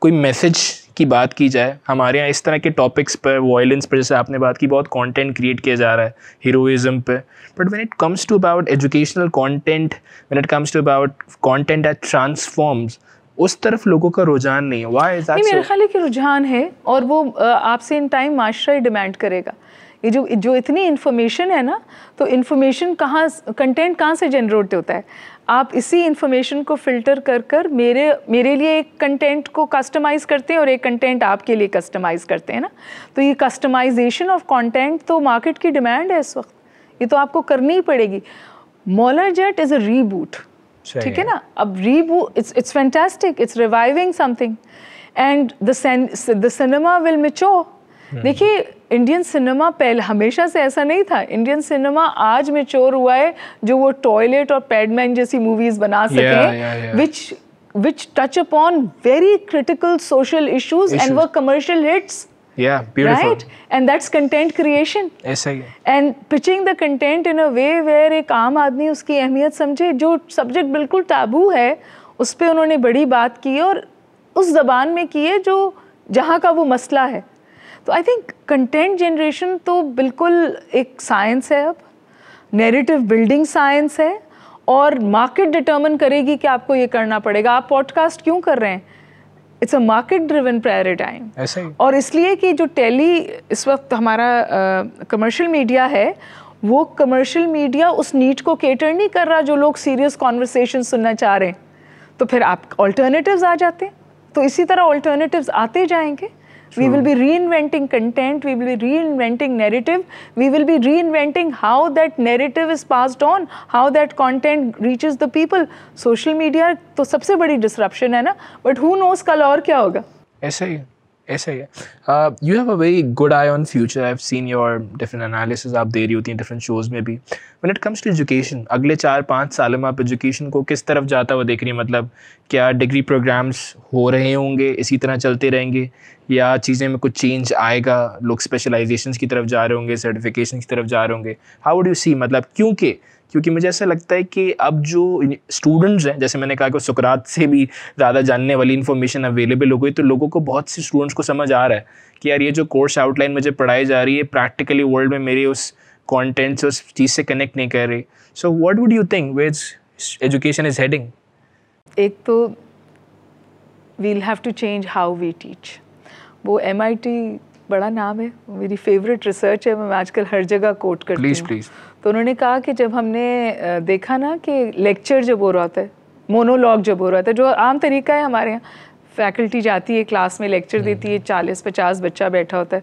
B: कोई मैसेज की बात की जाए हमारे यहाँ इस तरह के टॉपिक्स पर वॉयलेंस पर जैसे आपने बात की बहुत कंटेंट क्रिएट किया जा रहा है हीरोइज़म पे but when it comes to about educational content when it comes to about content it transforms उस तरफ लोगों का रुझान नहीं है वाई नहीं मेरे ख्याल
A: है कि रुझान है और वो आपसे इन टाइम माशरा ही डिमांड करेगा ये जो जो इतनी इन्फॉर्मेशन है ना तो इन्फॉर्मेशन कहाँ कंटेंट कहाँ से जनरेट होता है आप इसी इन्फॉर्मेशन को फिल्टर कर कर मेरे मेरे लिए एक कंटेंट को कस्टमाइज़ करते हैं और एक कंटेंट आपके लिए कस्टमाइज़ करते हैं ना तो ये कस्टमाइजेशन ऑफ कंटेंट तो मार्केट की डिमांड है इस वक्त ये तो आपको करनी ही पड़ेगी मॉलर जेट इज़ अ रीबूट ठीक है ना अब reboot it's it's fantastic it's reviving something and the cinema will मिचो देखिए इंडियन सिनेमा पहले हमेशा से ऐसा नहीं था इंडियन सिनेमा आज मेच्योर हुआ है जो वो टॉयलेट और पैडमैन जैसी मूवीज बना सके which which touch upon very critical social issues and were commercial hits
B: yeah beautiful right
A: and that's content creation aisa hi and pitching the content in a way where ek aam aadmi uski ahmiyat samjhe jo subject bilkul tabu hai us pe unhone badi baat की है और उस जबान में की है जो जहाँ का वो मसला है तो आई थिंक कंटेंट जनरेशन तो बिल्कुल एक साइंस है अब नेरेटिव बिल्डिंग साइंस है और मार्केट डिटर्मन करेगी कि आपको ये करना पड़ेगा आप पॉडकास्ट क्यों कर रहे हैं it's a market driven prioritism ऐसा ही और इसलिए कि जो टेली इस वक्त हमारा कमर्शियल uh, मीडिया है वो कमर्शियल मीडिया उस नीट को केटर नहीं कर रहा जो लोग सीरियस कॉन्वर्सेशन सुनना चाह रहे हैं तो फिर आप ऑल्टरनेटिव्स आ जाते हैं तो इसी तरह ऑल्टरनेटिव्स आते जाएंगे True. We will be reinventing content, we will be reinventing narrative, we will be reinventing how that narrative is passed on, how that content reaches the people. Social media तो सबसे बड़ी disruption है ना, but who knows कल और
B: क्या होगा? ऐसा ही ऐसा ही है you have a very good eye on future I have seen your different analysis आप दे रही होती हैं डिफरेंट शोज़ में भी when it comes to education अगले चार पाँच सालों में आप एजुकेशन को किस तरफ जाता हुआ देख रही हैं मतलब क्या डिग्री प्रोग्राम्स हो रहे होंगे इसी तरह चलते रहेंगे या चीज़ें में कुछ चेंज आएगा लोग स्पेशलाइजेशन की तरफ जा रहे होंगे सर्टिफिकेशन की तरफ जा रहे होंगे हाउ वुड यू सी मतलब क्योंकि क्योंकि मुझे ऐसा लगता है कि अब जो स्टूडेंट्स हैं जैसे मैंने कहा कि सुकरात से भी ज़्यादा जानने वाली इन्फॉर्मेशन अवेलेबल हो गई तो लोगों को बहुत से स्टूडेंट्स को समझ आ रहा है कि यार ये जो कोर्स आउटलाइन मुझे पढ़ाई जा रही है प्रैक्टिकली वर्ल्ड में मेरे उस कॉन्टेंट से उस चीज़ से कनेक्ट नहीं कर रही so what would you think where's education is heading
A: एक तो we'll have to change how we teach वो एम बड़ा नाम है मेरी फेवरेट रिसर्च है मैं आजकल हर जगह कोट करती हूँ प्लीज़ प्लीज़ तो उन्होंने कहा कि जब हमने देखा ना कि लेक्चर जब हो रहा था मोनोलॉग जब हो रहा था जो आम तरीका है हमारे यहाँ फैकल्टी जाती है क्लास में लेक्चर हम्म। देती है चालीस पचास बच्चा बैठा होता है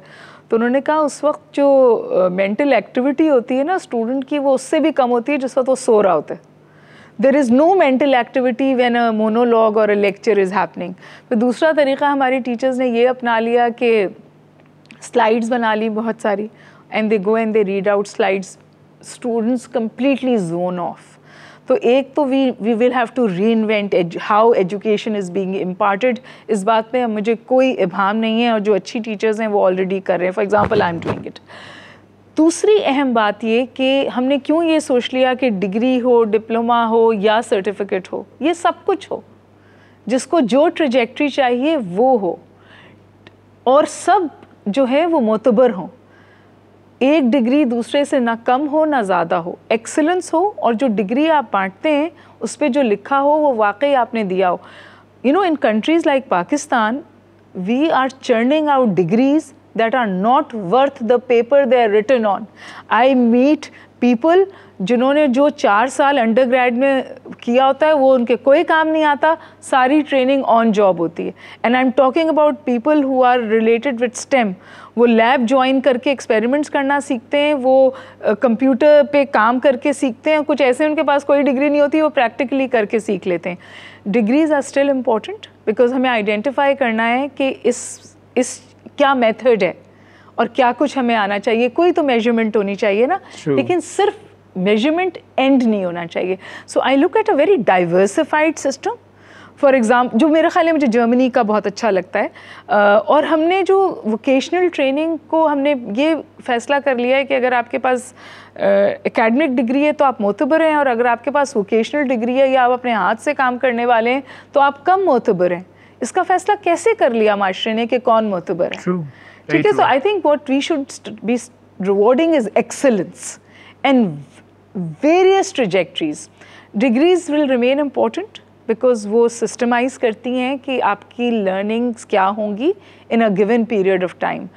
A: तो उन्होंने कहा उस वक्त जो मेंटल एक्टिविटी होती है ना स्टूडेंट की वो उससे भी कम होती है जिस वक्त वो सो रहा होता है there is no mental activity when a monologue और अ लेक्चर इज़ हैपनिंग फिर दूसरा तरीका हमारी टीचर्स ने ये अपना लिया कि स्लाइड्स बना ली बहुत सारी and they go and they read out slides students completely zone off. तो एक तो we we will have to reinvent how education is being imparted इस बात पे मुझे कोई इबाम नहीं है और जो अच्छी टीचर्स हैं वो ऑलरेडी कर रहे हैं for example I am doing it दूसरी अहम बात ये कि हमने क्यों ये सोच लिया कि डिग्री हो डिप्लोमा हो या सर्टिफिकेट हो ये सब कुछ हो जिसको जो ट्रजेक्ट्री चाहिए वो हो और सब जो है वो मोतबर हों एक डिग्री दूसरे से ना कम हो ना ज़्यादा हो एक्सेलेंस हो और जो डिग्री आप बांटते हैं उस पर जो लिखा हो वो वाकई आपने दिया हो you know in countries like Pakistan we are churning out degrees that are not worth the paper they are written on. I meet people जिन्होंने जो चार साल अंडर ग्रेड में किया होता है वो उनके कोई काम नहीं आता सारी ट्रेनिंग ऑन जॉब होती है and I am talking about people who are related with STEM वो लैब ज्वाइन करके एक्सपेरिमेंट्स करना सीखते हैं वो कंप्यूटर पे काम करके सीखते हैं कुछ ऐसे उनके पास कोई डिग्री नहीं होती वो प्रैक्टिकली करके सीख लेते हैं degrees are still important because हमें आइडेंटिफाई करना है कि इस इस क्या मेथड है और क्या कुछ हमें आना चाहिए कोई तो मेजरमेंट होनी चाहिए ना True. लेकिन सिर्फ मेजरमेंट एंड नहीं होना चाहिए so I look at a very diversified system for example जो मेरा ख्याल है मुझे जर्मनी का बहुत अच्छा लगता है और हमने जो वोकेशनल ट्रेनिंग को हमने ये फ़ैसला कर लिया है कि अगर आपके पास एकेडमिक uh, डिग्री है तो आप मोतबर हैं और अगर आपके पास वोकेशनल डिग्री है या आप अपने हाथ से काम करने वाले हैं तो आप कम मोतबर हैं इसका फैसला कैसे कर लिया माशरे ने कि कौन मोतबर है ठीक है so I think what we should be rewarding is excellence and various trajectories degrees will remain important because वो सिस्टमाइज करती हैं कि आपकी लर्निंग्स क्या होंगी in a given period of time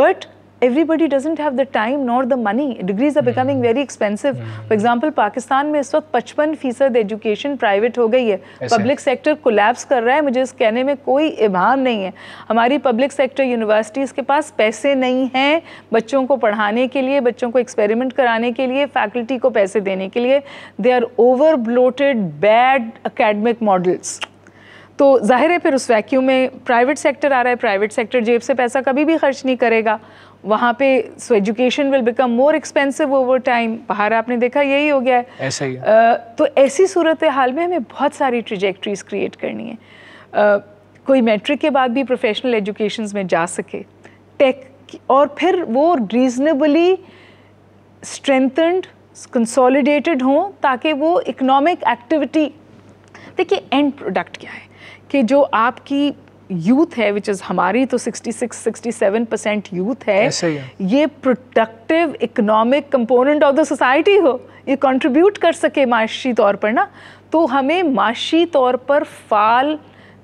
A: but everybody doesn't have the time nor the money. Degrees are becoming hmm. very expensive. Hmm. For example, Pakistan में इस वक्त पचपन फीसद एजुकेशन प्राइवेट हो गई है पब्लिक सेक्टर कोलैप्स कर रहा है मुझे इस कहने में कोई इबाम नहीं है हमारी पब्लिक सेक्टर यूनिवर्सिटीज़ के पास पैसे नहीं हैं बच्चों को पढ़ाने के लिए बच्चों को एक्सपेरिमेंट कराने के लिए फैकल्टी को पैसे देने के लिए they are over bloated bad academic models तो जाहिर है फिर उस वैक्यूम में प्राइवेट सेक्टर आ रहा है प्राइवेट सेक्टर जेब से पैसा कभी भी खर्च नहीं करेगा वहाँ पे so education will become more expensive over time बाहर आपने देखा यही हो गया है ऐसा ही है। तो ऐसी सूरत हाल में हमें बहुत सारी ट्रिजेक्ट्रीज क्रिएट करनी है आ, कोई मैट्रिक के बाद भी प्रोफेशनल एजुकेशन में जा सके टेक और फिर वो रीजनेबली स्ट्रेंथनड कंसोलिडेटेड हों ताकि वो इकोनॉमिक एक्टिविटी देखिए एंड प्रोडक्ट क्या है कि जो आपकी यूथ है विच इज़ हमारी तो 66 67 परसेंट यूथ है, है ये productive economic component of the society हो ये कंट्रीब्यूट कर सके माशी तौर पर ना तो हमें माशी तौर पर फाल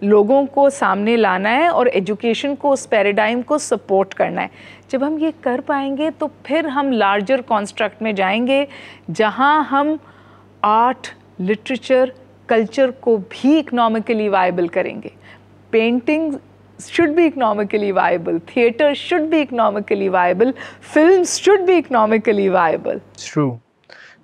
A: लोगों को सामने लाना है और एजुकेशन को उस पैराडाइम को सपोर्ट करना है जब हम ये कर पाएंगे तो फिर हम लार्जर कॉन्स्ट्रक्ट में जाएंगे जहाँ हम आर्ट लिटरेचर कल्चर को भी इकोनॉमिकली वायबल करेंगे paintings should be economically viable, theatre should be economically viable, films should be economically viable.
B: It's true.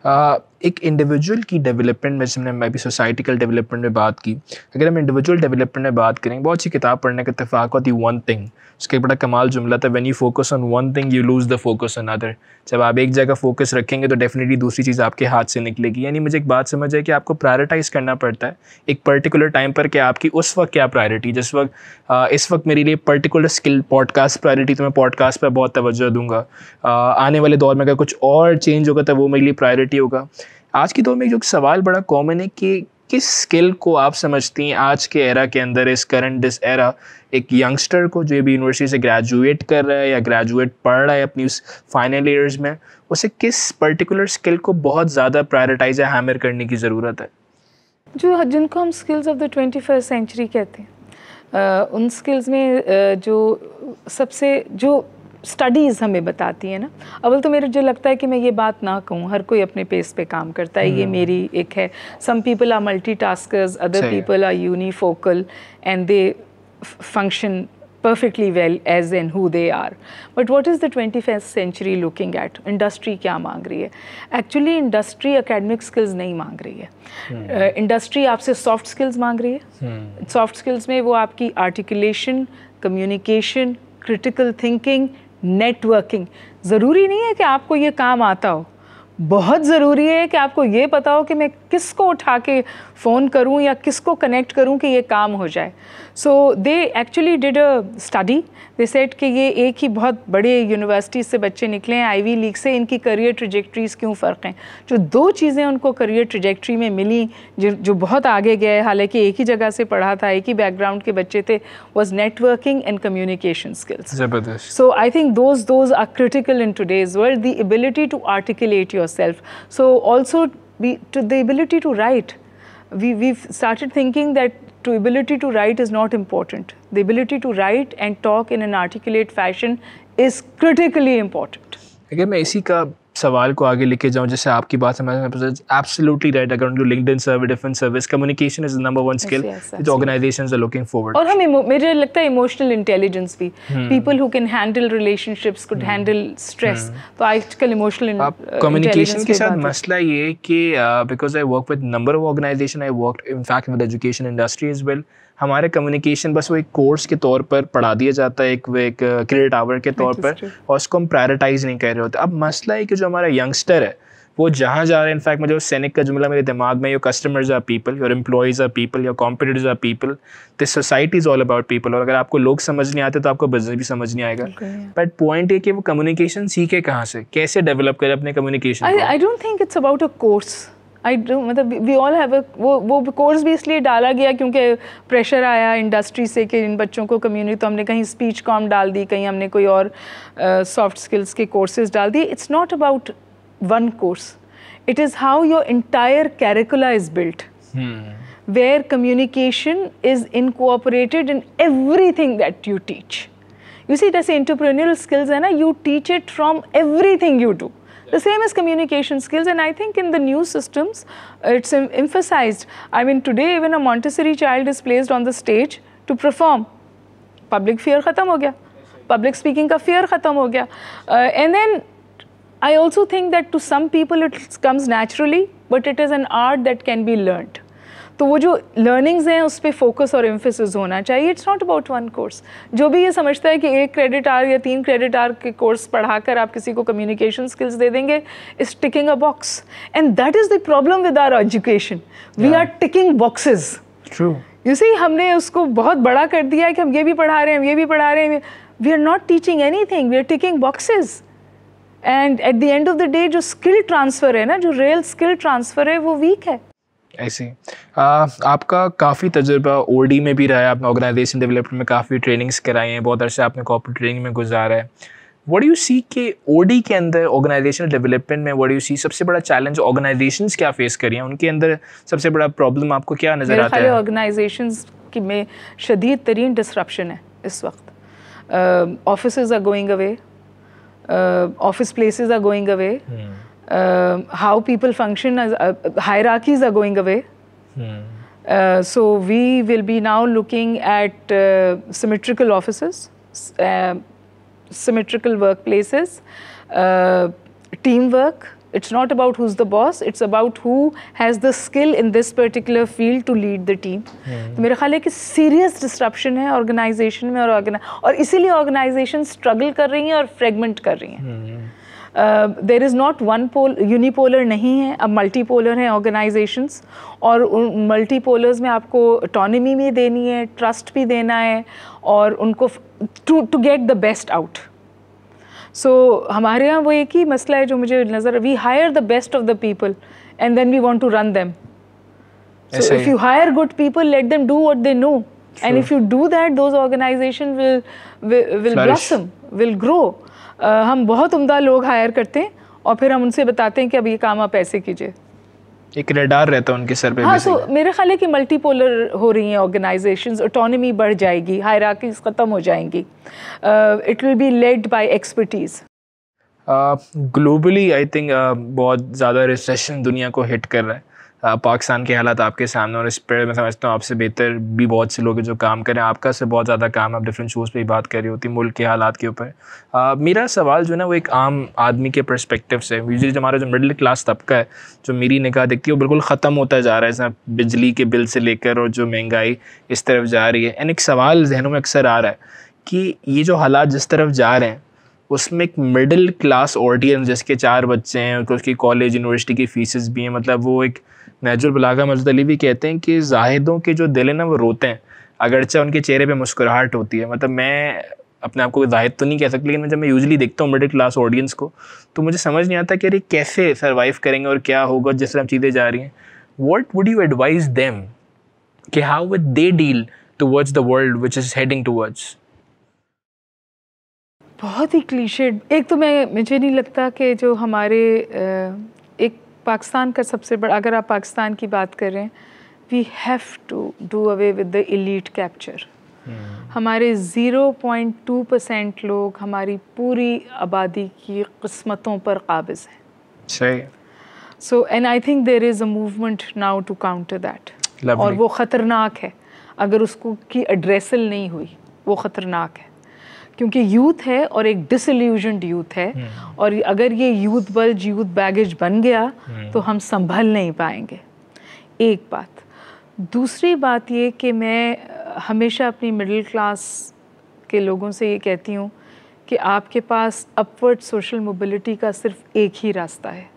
B: Uh, एक इंडिविजुअल की डेवलपमेंट में जिसमें हमने अभी सोसाइटिकल डेवलपमेंट में बात की अगर हम इंडिविजुअल डेवलपमेंट में बात करें बहुत सी किताब पढ़ने का इतफाक़ होती वन थिंग उसका एक बड़ा कमाल जुमला था when you focus on one thing you lose the focus on other जब आप एक जगह फोकस रखेंगे तो डेफिनेटली दूसरी चीज़ आपके हाथ से निकलेगी यानी मुझे एक बात समझ है कि आपको प्रायोरिटाइज़ करना पड़ता है एक पर्टिकुलर टाइम पर कि आपकी उस वक्त क्या प्रायोरिटी जिस वक्त इस वक्त मेरे लिए पर्टिकुलर स्किल पॉडकास्ट प्रायोरिटी तो मैं पॉडकास्ट पर बहुत तवज्जो दूंगा आने वाले दौर में अगर कुछ और चेंज होगा तो वो मेरे लिए प्रायोरिटी होगा आज के दौर में जो सवाल बड़ा कॉमन है कि किस स्किल को आप समझती हैं आज के एरा के अंदर इस करंट इस एरा एक यंगस्टर को जो भी यूनिवर्सिटी से ग्रेजुएट कर रहा है या ग्रेजुएट पढ़ रहा है अपनी उस फाइनल ईयर्स में उसे किस पर्टिकुलर स्किल को बहुत ज़्यादा प्रायोरिटाइज या हैमर करने की ज़रूरत है
A: जो जिनको हम skills of the twenty first century कहते हैं उन स्किल्स में जो सबसे जो स्टडीज़ हमें बताती है ना अवल तो मेरे जो लगता है कि मैं ये बात ना कहूँ हर कोई अपने पेस पे काम करता है ये हम्म। मेरी एक है some people are multitaskers other people are unifocal and they function perfectly well as in who they are but what is the twenty first century looking at industry क्या मांग रही है एक्चुअली इंडस्ट्री अकेडमिक स्किल्स नहीं मांग रही
B: है
A: industry hmm. uh, आपसे soft skills मांग रही है सॉफ्ट hmm. स्किल्स में वो आपकी articulation communication critical thinking networking ज़रूरी नहीं है कि आपको ये काम आता हो बहुत ज़रूरी है कि आपको ये पता हो कि मैं किसको उठा के फ़ोन करूं या किसको कनेक्ट करूं कि ये काम हो जाए so they actually did a study they said कि ये एक ही बहुत बड़े यूनिवर्सिटी से बच्चे निकले हैं आईवी लीग से इनकी करियर ट्रिजेक्ट्रीज़ क्यों फ़र्क हैं जो दो चीज़ें उनको करियर ट्रिजेक्ट्री में मिली जो जो बहुत आगे गए हालांकि एक ही जगह से पढ़ा था एक ही बैकग्राउंड के बच्चे थे was networking and communication skills जबरदस्त so I think those those are critical in today's world the ability to articulate yourself so also we to the ability to write we we've started thinking that to ability to write is not important the ability to write and talk in an articulate fashion is critically important
B: अगर मैं इसी का सवाल को आगे लेके जाऊँ जैसे आपकी बात हमारे एब्सोल्युटली राइट अगर उनको LinkedIn survey defence service communication is number one skill which organisations are looking forward और
A: हमें मुझे लगता है इमोशनल इंटेलिजेंस भी people who can handle relationships could handle stress तो आजकल इमोशनल कम्युनिकेशन uh, के साथ
B: मसला ये कि because I work with number of organisation I work in fact with education industry as well हमारे कम्युनिकेशन बस वो एक कोर्स के तौर पर पढ़ा दिया जाता है एक वो एक क्रेडिट uh, आवर के तौर पर और उसको हम प्रायोरिटाइज़ नहीं कर रहे होते अब मसला है कि जो हमारा यंगस्टर है वो जहाँ जा रहे हैं इनफैक्ट मुझे सैनिक का जुमला मेरे दिमाग में your customers are people your employees are people your competitors are people this society is all about people और अगर आपको लोग समझ नहीं आते तो आपको बिजनेस भी समझ नहीं आएगा बट पॉइंट ये कि वो कम्युनिकेशन सीखे कहाँ से कैसे डेवलप करें अपने communication
A: I don't think it's about a course I मतलब वी ऑल हैव वो वो कोर्स भी इसलिए डाला गया क्योंकि प्रेशर आया इंडस्ट्री से कि इन बच्चों को कम्युनिटी तो हमने कहीं स्पीच कॉम डाल दी कहीं हमने कोई और सॉफ्ट uh, स्किल्स के कोर्सेज डाल दिए it's not about one course it is how your entire curricula is built where where in everything that you teach you see जैसे इंटरप्रेन्यूरल स्किल्स है ना you teach it from everything you do The same as communication skills and I think in the new systems it's emphasized. I mean today even a Montessori child is placed on the stage to perform. Public fear khatam ho gaya. Public speaking ka fear khatam ho gaya. Uh, and then I also think that to some people it comes naturally but it is an art that can be learned. तो वो जो learnings हैं उस पर focus और emphasis होना चाहिए it's not about one course जो भी ये समझता है कि एक क्रेडिट आर या तीन क्रेडिट आर के कोर्स पढ़ाकर आप किसी को कम्युनिकेशन स्किल्स दे देंगे is ticking a box and that is the problem with our education we are ticking boxes true हमने उसको बहुत बड़ा कर दिया है कि हम ये भी पढ़ा रहे हैं हम ये भी पढ़ा रहे हैं we are not teaching anything we are ticking boxes and at the end of the day जो स्किल ट्रांसफ़र है ना जो रियल स्किल ट्रांसफ़र है वो वीक है
B: ऐसे uh, आपका काफ़ी तजुर्बा ओ में भी रहा है आपने ऑर्गेनाइजेशन डेवलपमेंट में काफ़ी ट्रेनिंग्स कराई हैं बहुत अर्से आपने कॉपरेट ट्रेनिंग में गुजारा है वट यू सी के ओ के अंदर ऑर्गेनाइजेशन डेवलपमेंट में वट यू सी सबसे बड़ा चैलेंज ऑर्गेनाइजेशन क्या फेस करी हैं उनके अंदर सबसे बड़ा प्रॉब्लम आपको क्या नज़र आता है
A: ऑर्गेनाइजेशन की में शदीद तरीन डिस्ट्रप्शन है इस वक्त office are going away office places are going away uh, how people function as uh, hierarchies are going away. Hmm. Uh, so we will be now looking at uh, symmetrical offices, um, symmetrical workplaces, uh, teamwork. It's not about who's the boss, it's about who has the skill in this particular field to lead the team. Hmm. तो मेरा ख्याल है कि serious disruption है organization में और और इसीलिए organizations struggle कर रही हैं और fragment कर रही हैं. Hmm. There is not one pole unipolar नहीं है अब मल्टीपोलर हैं ऑर्गेनाइजेशंस और उन मल्टीपोलर्स में आपको ऑटोनमी भी देनी है ट्रस्ट भी देना है और उनको to to get the best out so हमारे यहाँ वो एक ही मसला है जो मुझे नज़र we hire the best of the people and then we want to run them so if you hire good people let them do what they know and if you do that those organisation will will will, हम बहुत उम्दा लोग higher करते हैं और फिर हम उनसे बताते हैं कि अब ये काम आप ऐसे कीजिए
B: एक रेडार रहता है उनके सर पे हाँ तो
A: मेरा ख्याल है कि मल्टीपोलर हो रही हैं ऑर्गेनाइजेशन ऑटोनमी बढ़ जाएगी हायराकीज ख़त्म हो जाएंगी it will be led by expertise
B: globally I think बहुत ज़्यादा रिसेशन दुनिया को हिट कर रहा है पाकिस्तान के हालात आपके सामने और इस पर मैं समझता हूँ आपसे बेहतर भी बहुत से लोग जो काम करें आपका से बहुत ज़्यादा काम आप डिफरेंट शोज़ पर ही बात कर रही होती मुल्क के हालात के ऊपर मेरा सवाल जो है ना वो एक आम आदमी के परस्पेक्टिव से यूजली हमारा जो मिडिल क्लास तबका है जो मेरी निगाह देखती है वो बिल्कुल ख़त्म होता जा रहा है जैसा बिजली के बिल से लेकर और जो महंगाई इस तरफ जा रही है एंड एक सवाल जहनों में अक्सर आ रहा है कि ये जो हालात जिस तरफ जा रहे हैं उसमें एक मिडिल क्लास ऑडियंस जिसके चार बच्चे हैं उसकी कॉलेज यूनिवर्सिटी की फ़ीसेस भी हैं मतलब वो एक बलागा मजद अली भी कहते हैं कि जाहिदों के जो दिल हैं ना वो रोते हैं अगरचे उनके चेहरे पर मुस्कुराहट होती है मतलब मैं अपने आप को जाहिद तो नहीं कह सकती लेकिन जब मैं यूजली देखता हूँ मिडिल क्लास ऑडियंस को तो मुझे समझ नहीं आता कि अरे कैसे सर्वाइव करेंगे और क्या होगा जिस तरह चीज़ें जा रही हैं what would you advise them कि how with they deal towards the world which is heading वर्च
A: बहुत ही क्लीशेड एक तो मैं मुझे नहीं लगता कि जो हमारे पाकिस्तान का सबसे बड़ा अगर आप पाकिस्तान की बात करें we have to do away with the elite capture हमारे 0.2 परसेंट लोग हमारी पूरी आबादी की किस्मतों पर काबिज हैं so and I think there is a movement now to counter that और वो ख़तरनाक है अगर उसको की एड्रेसल नहीं हुई वो ख़तरनाक है क्योंकि यूथ है और एक डिसल्यूजन्ड यूथ है हम्म। और अगर ये यूथ बल्ज यूथ बैगेज बन गया हम्म। तो हम संभल नहीं पाएंगे एक बात दूसरी बात ये कि मैं हमेशा अपनी मिडिल क्लास के लोगों से ये कहती हूँ कि आपके पास अपवर्ड सोशल मोबिलिटी का सिर्फ एक ही रास्ता है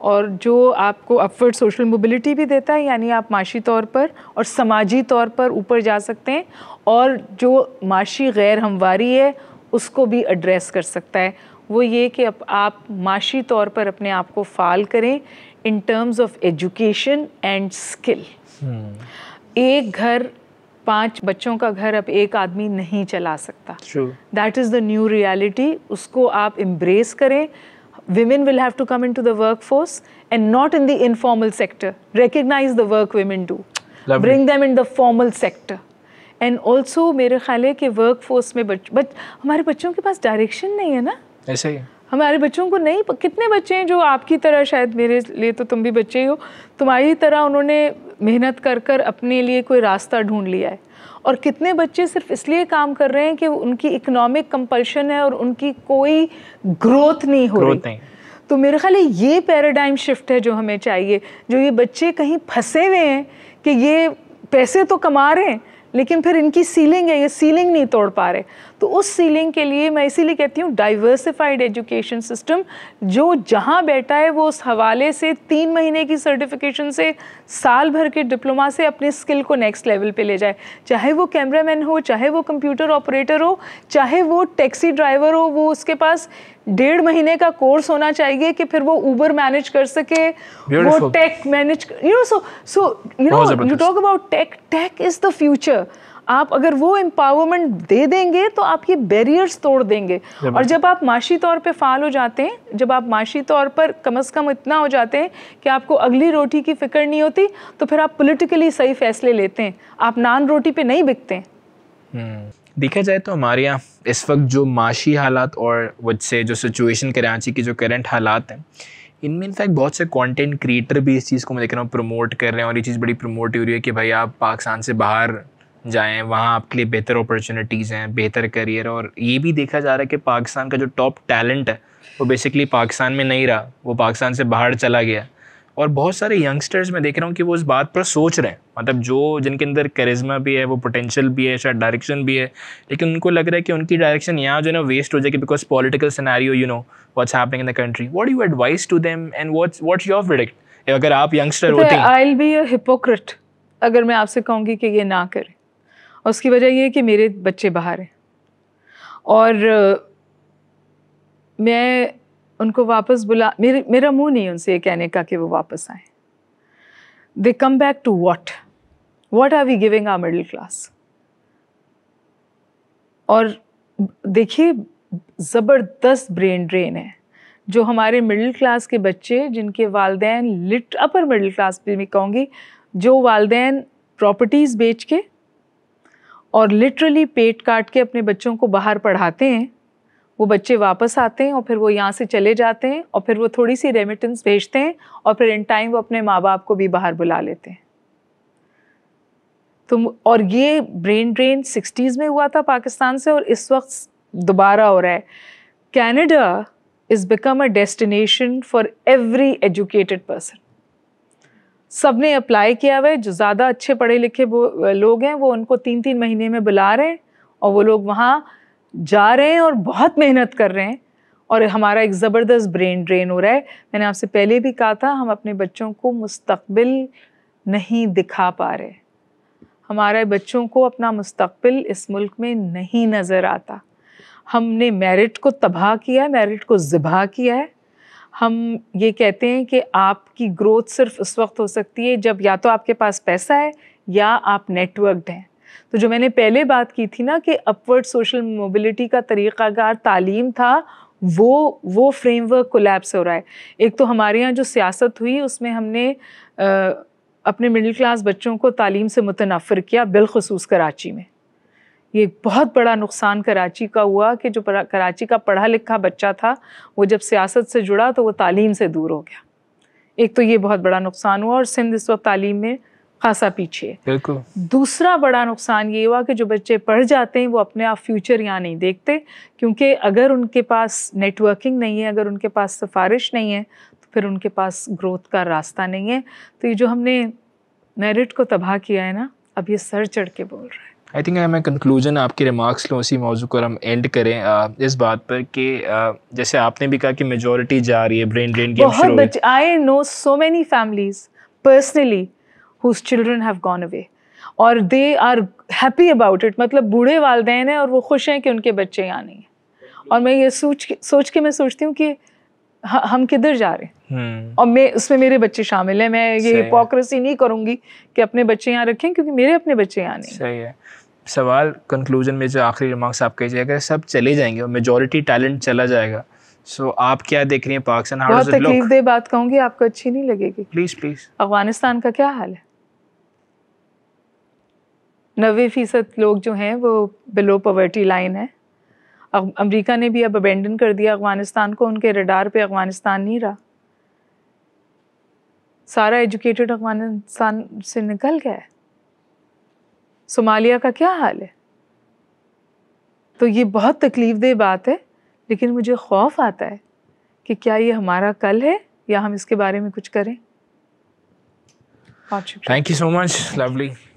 A: और जो आपको अपवर्ड सोशल मोबिलिटी भी देता है यानी आप माशी तौर पर और समाजी तौर पर ऊपर जा सकते हैं और जो माशी गैर हमवारी है उसको भी एड्रेस कर सकता है वो ये कि आप माशी तौर पर अपने आप को फाल करें in terms of education and skill एक घर पांच बच्चों का घर अब एक आदमी नहीं चला सकता that is the new reality उसको आप एम्ब्रेस करें women will have to come into the workforce and not in the informal sector. Recognize the work women do. Lovely. Bring them in the formal sector. And also मेरे ख्याल है कि work force में बच बच हमारे बच्चों के पास डायरेक्शन नहीं है ना ऐसे ही हमारे बच्चों को नहीं कितने बच्चे हैं जो आपकी तरह शायद मेरे लिए तो तुम भी बच्चे ही हो तुम्हारी तरह उन्होंने मेहनत कर कर अपने लिए कोई रास्ता ढूंढ लिया है और कितने बच्चे सिर्फ इसलिए काम कर रहे हैं कि उनकी इकोनॉमिक कंपल्शन है और उनकी कोई ग्रोथ नहीं हो ग्रोथ रही नहीं। तो मेरे ख्याल ये पैराडाइम शिफ्ट है जो हमें चाहिए जो ये बच्चे कहीं फंसे हुए हैं कि ये पैसे तो कमा रहे हैं लेकिन फिर इनकी सीलिंग है ये सीलिंग नहीं तोड़ पा रहे तो उस सीलिंग के लिए मैं इसीलिए कहती हूँ डाइवर्सिफाइड एजुकेशन सिस्टम जो जहाँ बैठा है वो उस हवाले से तीन महीने की सर्टिफिकेशन से साल भर के डिप्लोमा से अपने स्किल को नेक्स्ट लेवल पे ले जाए चाहे वो कैमरामैन हो चाहे वो कंप्यूटर ऑपरेटर हो चाहे वो टैक्सी ड्राइवर हो वो उसके पास डेढ़ महीने का कोर्स होना चाहिए कि फिर वो ऊबर मैनेज कर सके वो tech manage you know so so you know you talk about tech tech is the future आप अगर वो एम्पावरमेंट दे देंगे तो आप ये बैरियर्स तोड़ देंगे और जब आप माशी तौर पे फाल हो जाते हैं जब आप माशी तौर पर कम अज़ कम इतना हो जाते हैं कि आपको अगली रोटी की फ़िक्र नहीं होती तो फिर आप पोलिटिकली सही फैसले लेते हैं आप नान रोटी पर नहीं बिकते हम्म,
B: देखा जाए तो हमारे यहाँ इस वक्त जो माशी हालात और वजह जो सिचुएशन कराची की जो करंट हालात हैं इनमें इनफैक्ट बहुत से कंटेंट क्रिएटर भी इस चीज़ को मैं देख रहा हूँ प्रमोट कर रहे हैं और ये चीज़ बड़ी प्रमोट हो रही है कि भाई आप पाकिस्तान से बाहर जाएं वहाँ आपके लिए बेहतर अपॉर्चुनिटीज़ हैं बेहतर करियर और ये भी देखा जा रहा है कि पाकिस्तान का जो टॉप टैलेंट है वो बेसिकली पाकिस्तान में नहीं रहा वो पाकिस्तान से बाहर चला गया और बहुत सारे यंगस्टर्स मैं देख रहा हूँ कि वो इस बात पर सोच रहे हैं मतलब जो जिनके अंदर करिज्मा भी है वो पोटेंशियल भी है शायद डायरेक्शन भी है लेकिन उनको लग रहा है कि उनकी डायरेक्शन यहाँ जो है ना वेस्ट हो जाएगी because political scenario you know what's happening in the country what you advice to them and what's what's your predict अगर आप यंगस्टर तो होते हैं I
A: will be a hypocrite अगर मैं आपसे कहूँगी कि ये ना करें और उसकी वजह ये है कि मेरे बच्चे बाहर हैं और मैं उनको वापस बुला मेरे मेरा मुंह नहीं उनसे ये कहने का कि वो वापस आए they come back to what what are we giving our middle class और देखिए ज़बरदस्त ब्रेन ड्रेन है जो हमारे मिडिल क्लास के बच्चे जिनके वालदेन लिट अपर मिडिल क्लास भी मैं कहूँगी जो वालदेन प्रॉपर्टीज़ बेच के और लिटरली पेट काट के अपने बच्चों को बाहर पढ़ाते हैं वो बच्चे वापस आते हैं और फिर वो यहाँ से चले जाते हैं और फिर वो थोड़ी सी रेमिटेंस भेजते हैं और फिर इन टाइम वो अपने माँ बाप को भी बाहर बुला लेते हैं तो और ये ब्रेन ड्रेन सिक्सटीज़ में हुआ था पाकिस्तान से और इस वक्त दोबारा हो रहा है Canada is become a destination for every educated person सब ने अप्लाई किया हुआ है जो ज़्यादा अच्छे पढ़े लिखे लोग हैं वो उनको तीन तीन महीने में बुला रहे हैं और वो लोग वहाँ जा रहे हैं और बहुत मेहनत कर रहे हैं और हमारा एक ज़बरदस्त ब्रेन ड्रेन हो रहा है मैंने आपसे पहले भी कहा था हम अपने बच्चों को मुस्तबिल नहीं दिखा पा रहे हमारे बच्चों को अपना मुस्तबिल इस मुल्क में नहीं नज़र आता हमने मेरिट को तबाह किया है मेरिट को ज़िबा किया है हम ये कहते हैं कि आपकी ग्रोथ सिर्फ उस वक्त हो सकती है जब या तो आपके पास पैसा है या आप नेटवर्कड हैं तो जो मैंने पहले बात की थी ना कि अपवर्ड सोशल मोबिलिटी का तरीक़ाकार तालीम था वो वो फ्रेमवर्क कोलैप्स हो रहा है एक तो हमारे यहाँ जो सियासत हुई उसमें हमने आ, अपने मिडिल क्लास बच्चों को तालीम से मुतनफ़र किया बिलखसूस कराची में ये बहुत बड़ा नुकसान कराची का हुआ कि जो कराची का पढ़ा लिखा बच्चा था वो जब सियासत से जुड़ा तो वो तालीम से दूर हो गया एक तो ये बहुत बड़ा नुकसान हुआ और सिंध इस वक्त तालीम में खासा पीछे बिल्कुल दूसरा बड़ा नुकसान ये हुआ कि जो बच्चे पढ़ जाते हैं वो अपने आप फ्यूचर यहाँ नहीं देखते क्योंकि अगर उनके पास नेटवर्किंग नहीं है अगर उनके पास सिफारिश नहीं है तो फिर उनके पास ग्रोथ का रास्ता नहीं है तो ये जो हमने मेरिट को तबाह किया है ना अब ये सर चढ़ के बोल रहा है
B: आई थिंक मैं कंक्लूजन आपके रिमार्क्स लो उसी मौजू को हम एंड करें आ, इस बात पर कि जैसे आपने भी कहा कि मेजोरिटी जा रही है ब्रेन ड्रेन गेम शुरू
A: I know so many families personally whose children have gone away और they are happy about it मतलब बूढ़े वालदे हैं और वो खुश हैं कि उनके बच्चे यहाँ नहीं हैं और मैं ये सोच सोच के मैं सोचती हूँ कि हम किधर जा रहे हैं हम्म। और मैं उसमें मेरे बच्चे शामिल हैं मैं ये हिपोक्रेसी नहीं करूँगी कि अपने बच्चे यहाँ रखें क्योंकि मेरे अपने बच्चे यहाँ नहीं
B: सही है सवाल कंक्लूजन में जो आखिरी रिमार्क्स आप कहिए अगर सब चले जाएंगे और मेजोरिटी टैलेंट चला जाएगा सो so, आप क्या देख रही हैं Pakistan how does it look बहुत
A: बात कहूंगी आपको अच्छी नहीं लगेगी प्लीज प्लीज अफगानिस्तान का क्या हाल है नबे फीसद लोग जो हैं वो बिलो पॉवर्टी लाइन है अब अमरीका ने भी अब अबेंडन कर दिया अफगानिस्तान को उनके रडार पे अफगानिस्तान नहीं रहा सारा एजुकेटेड अफगानिस्तान से निकल गया है सोमालिया का क्या हाल है तो ये बहुत तकलीफ दे बात है लेकिन मुझे खौफ आता है कि क्या ये हमारा कल है या हम इसके बारे में कुछ करें thank you so much lovely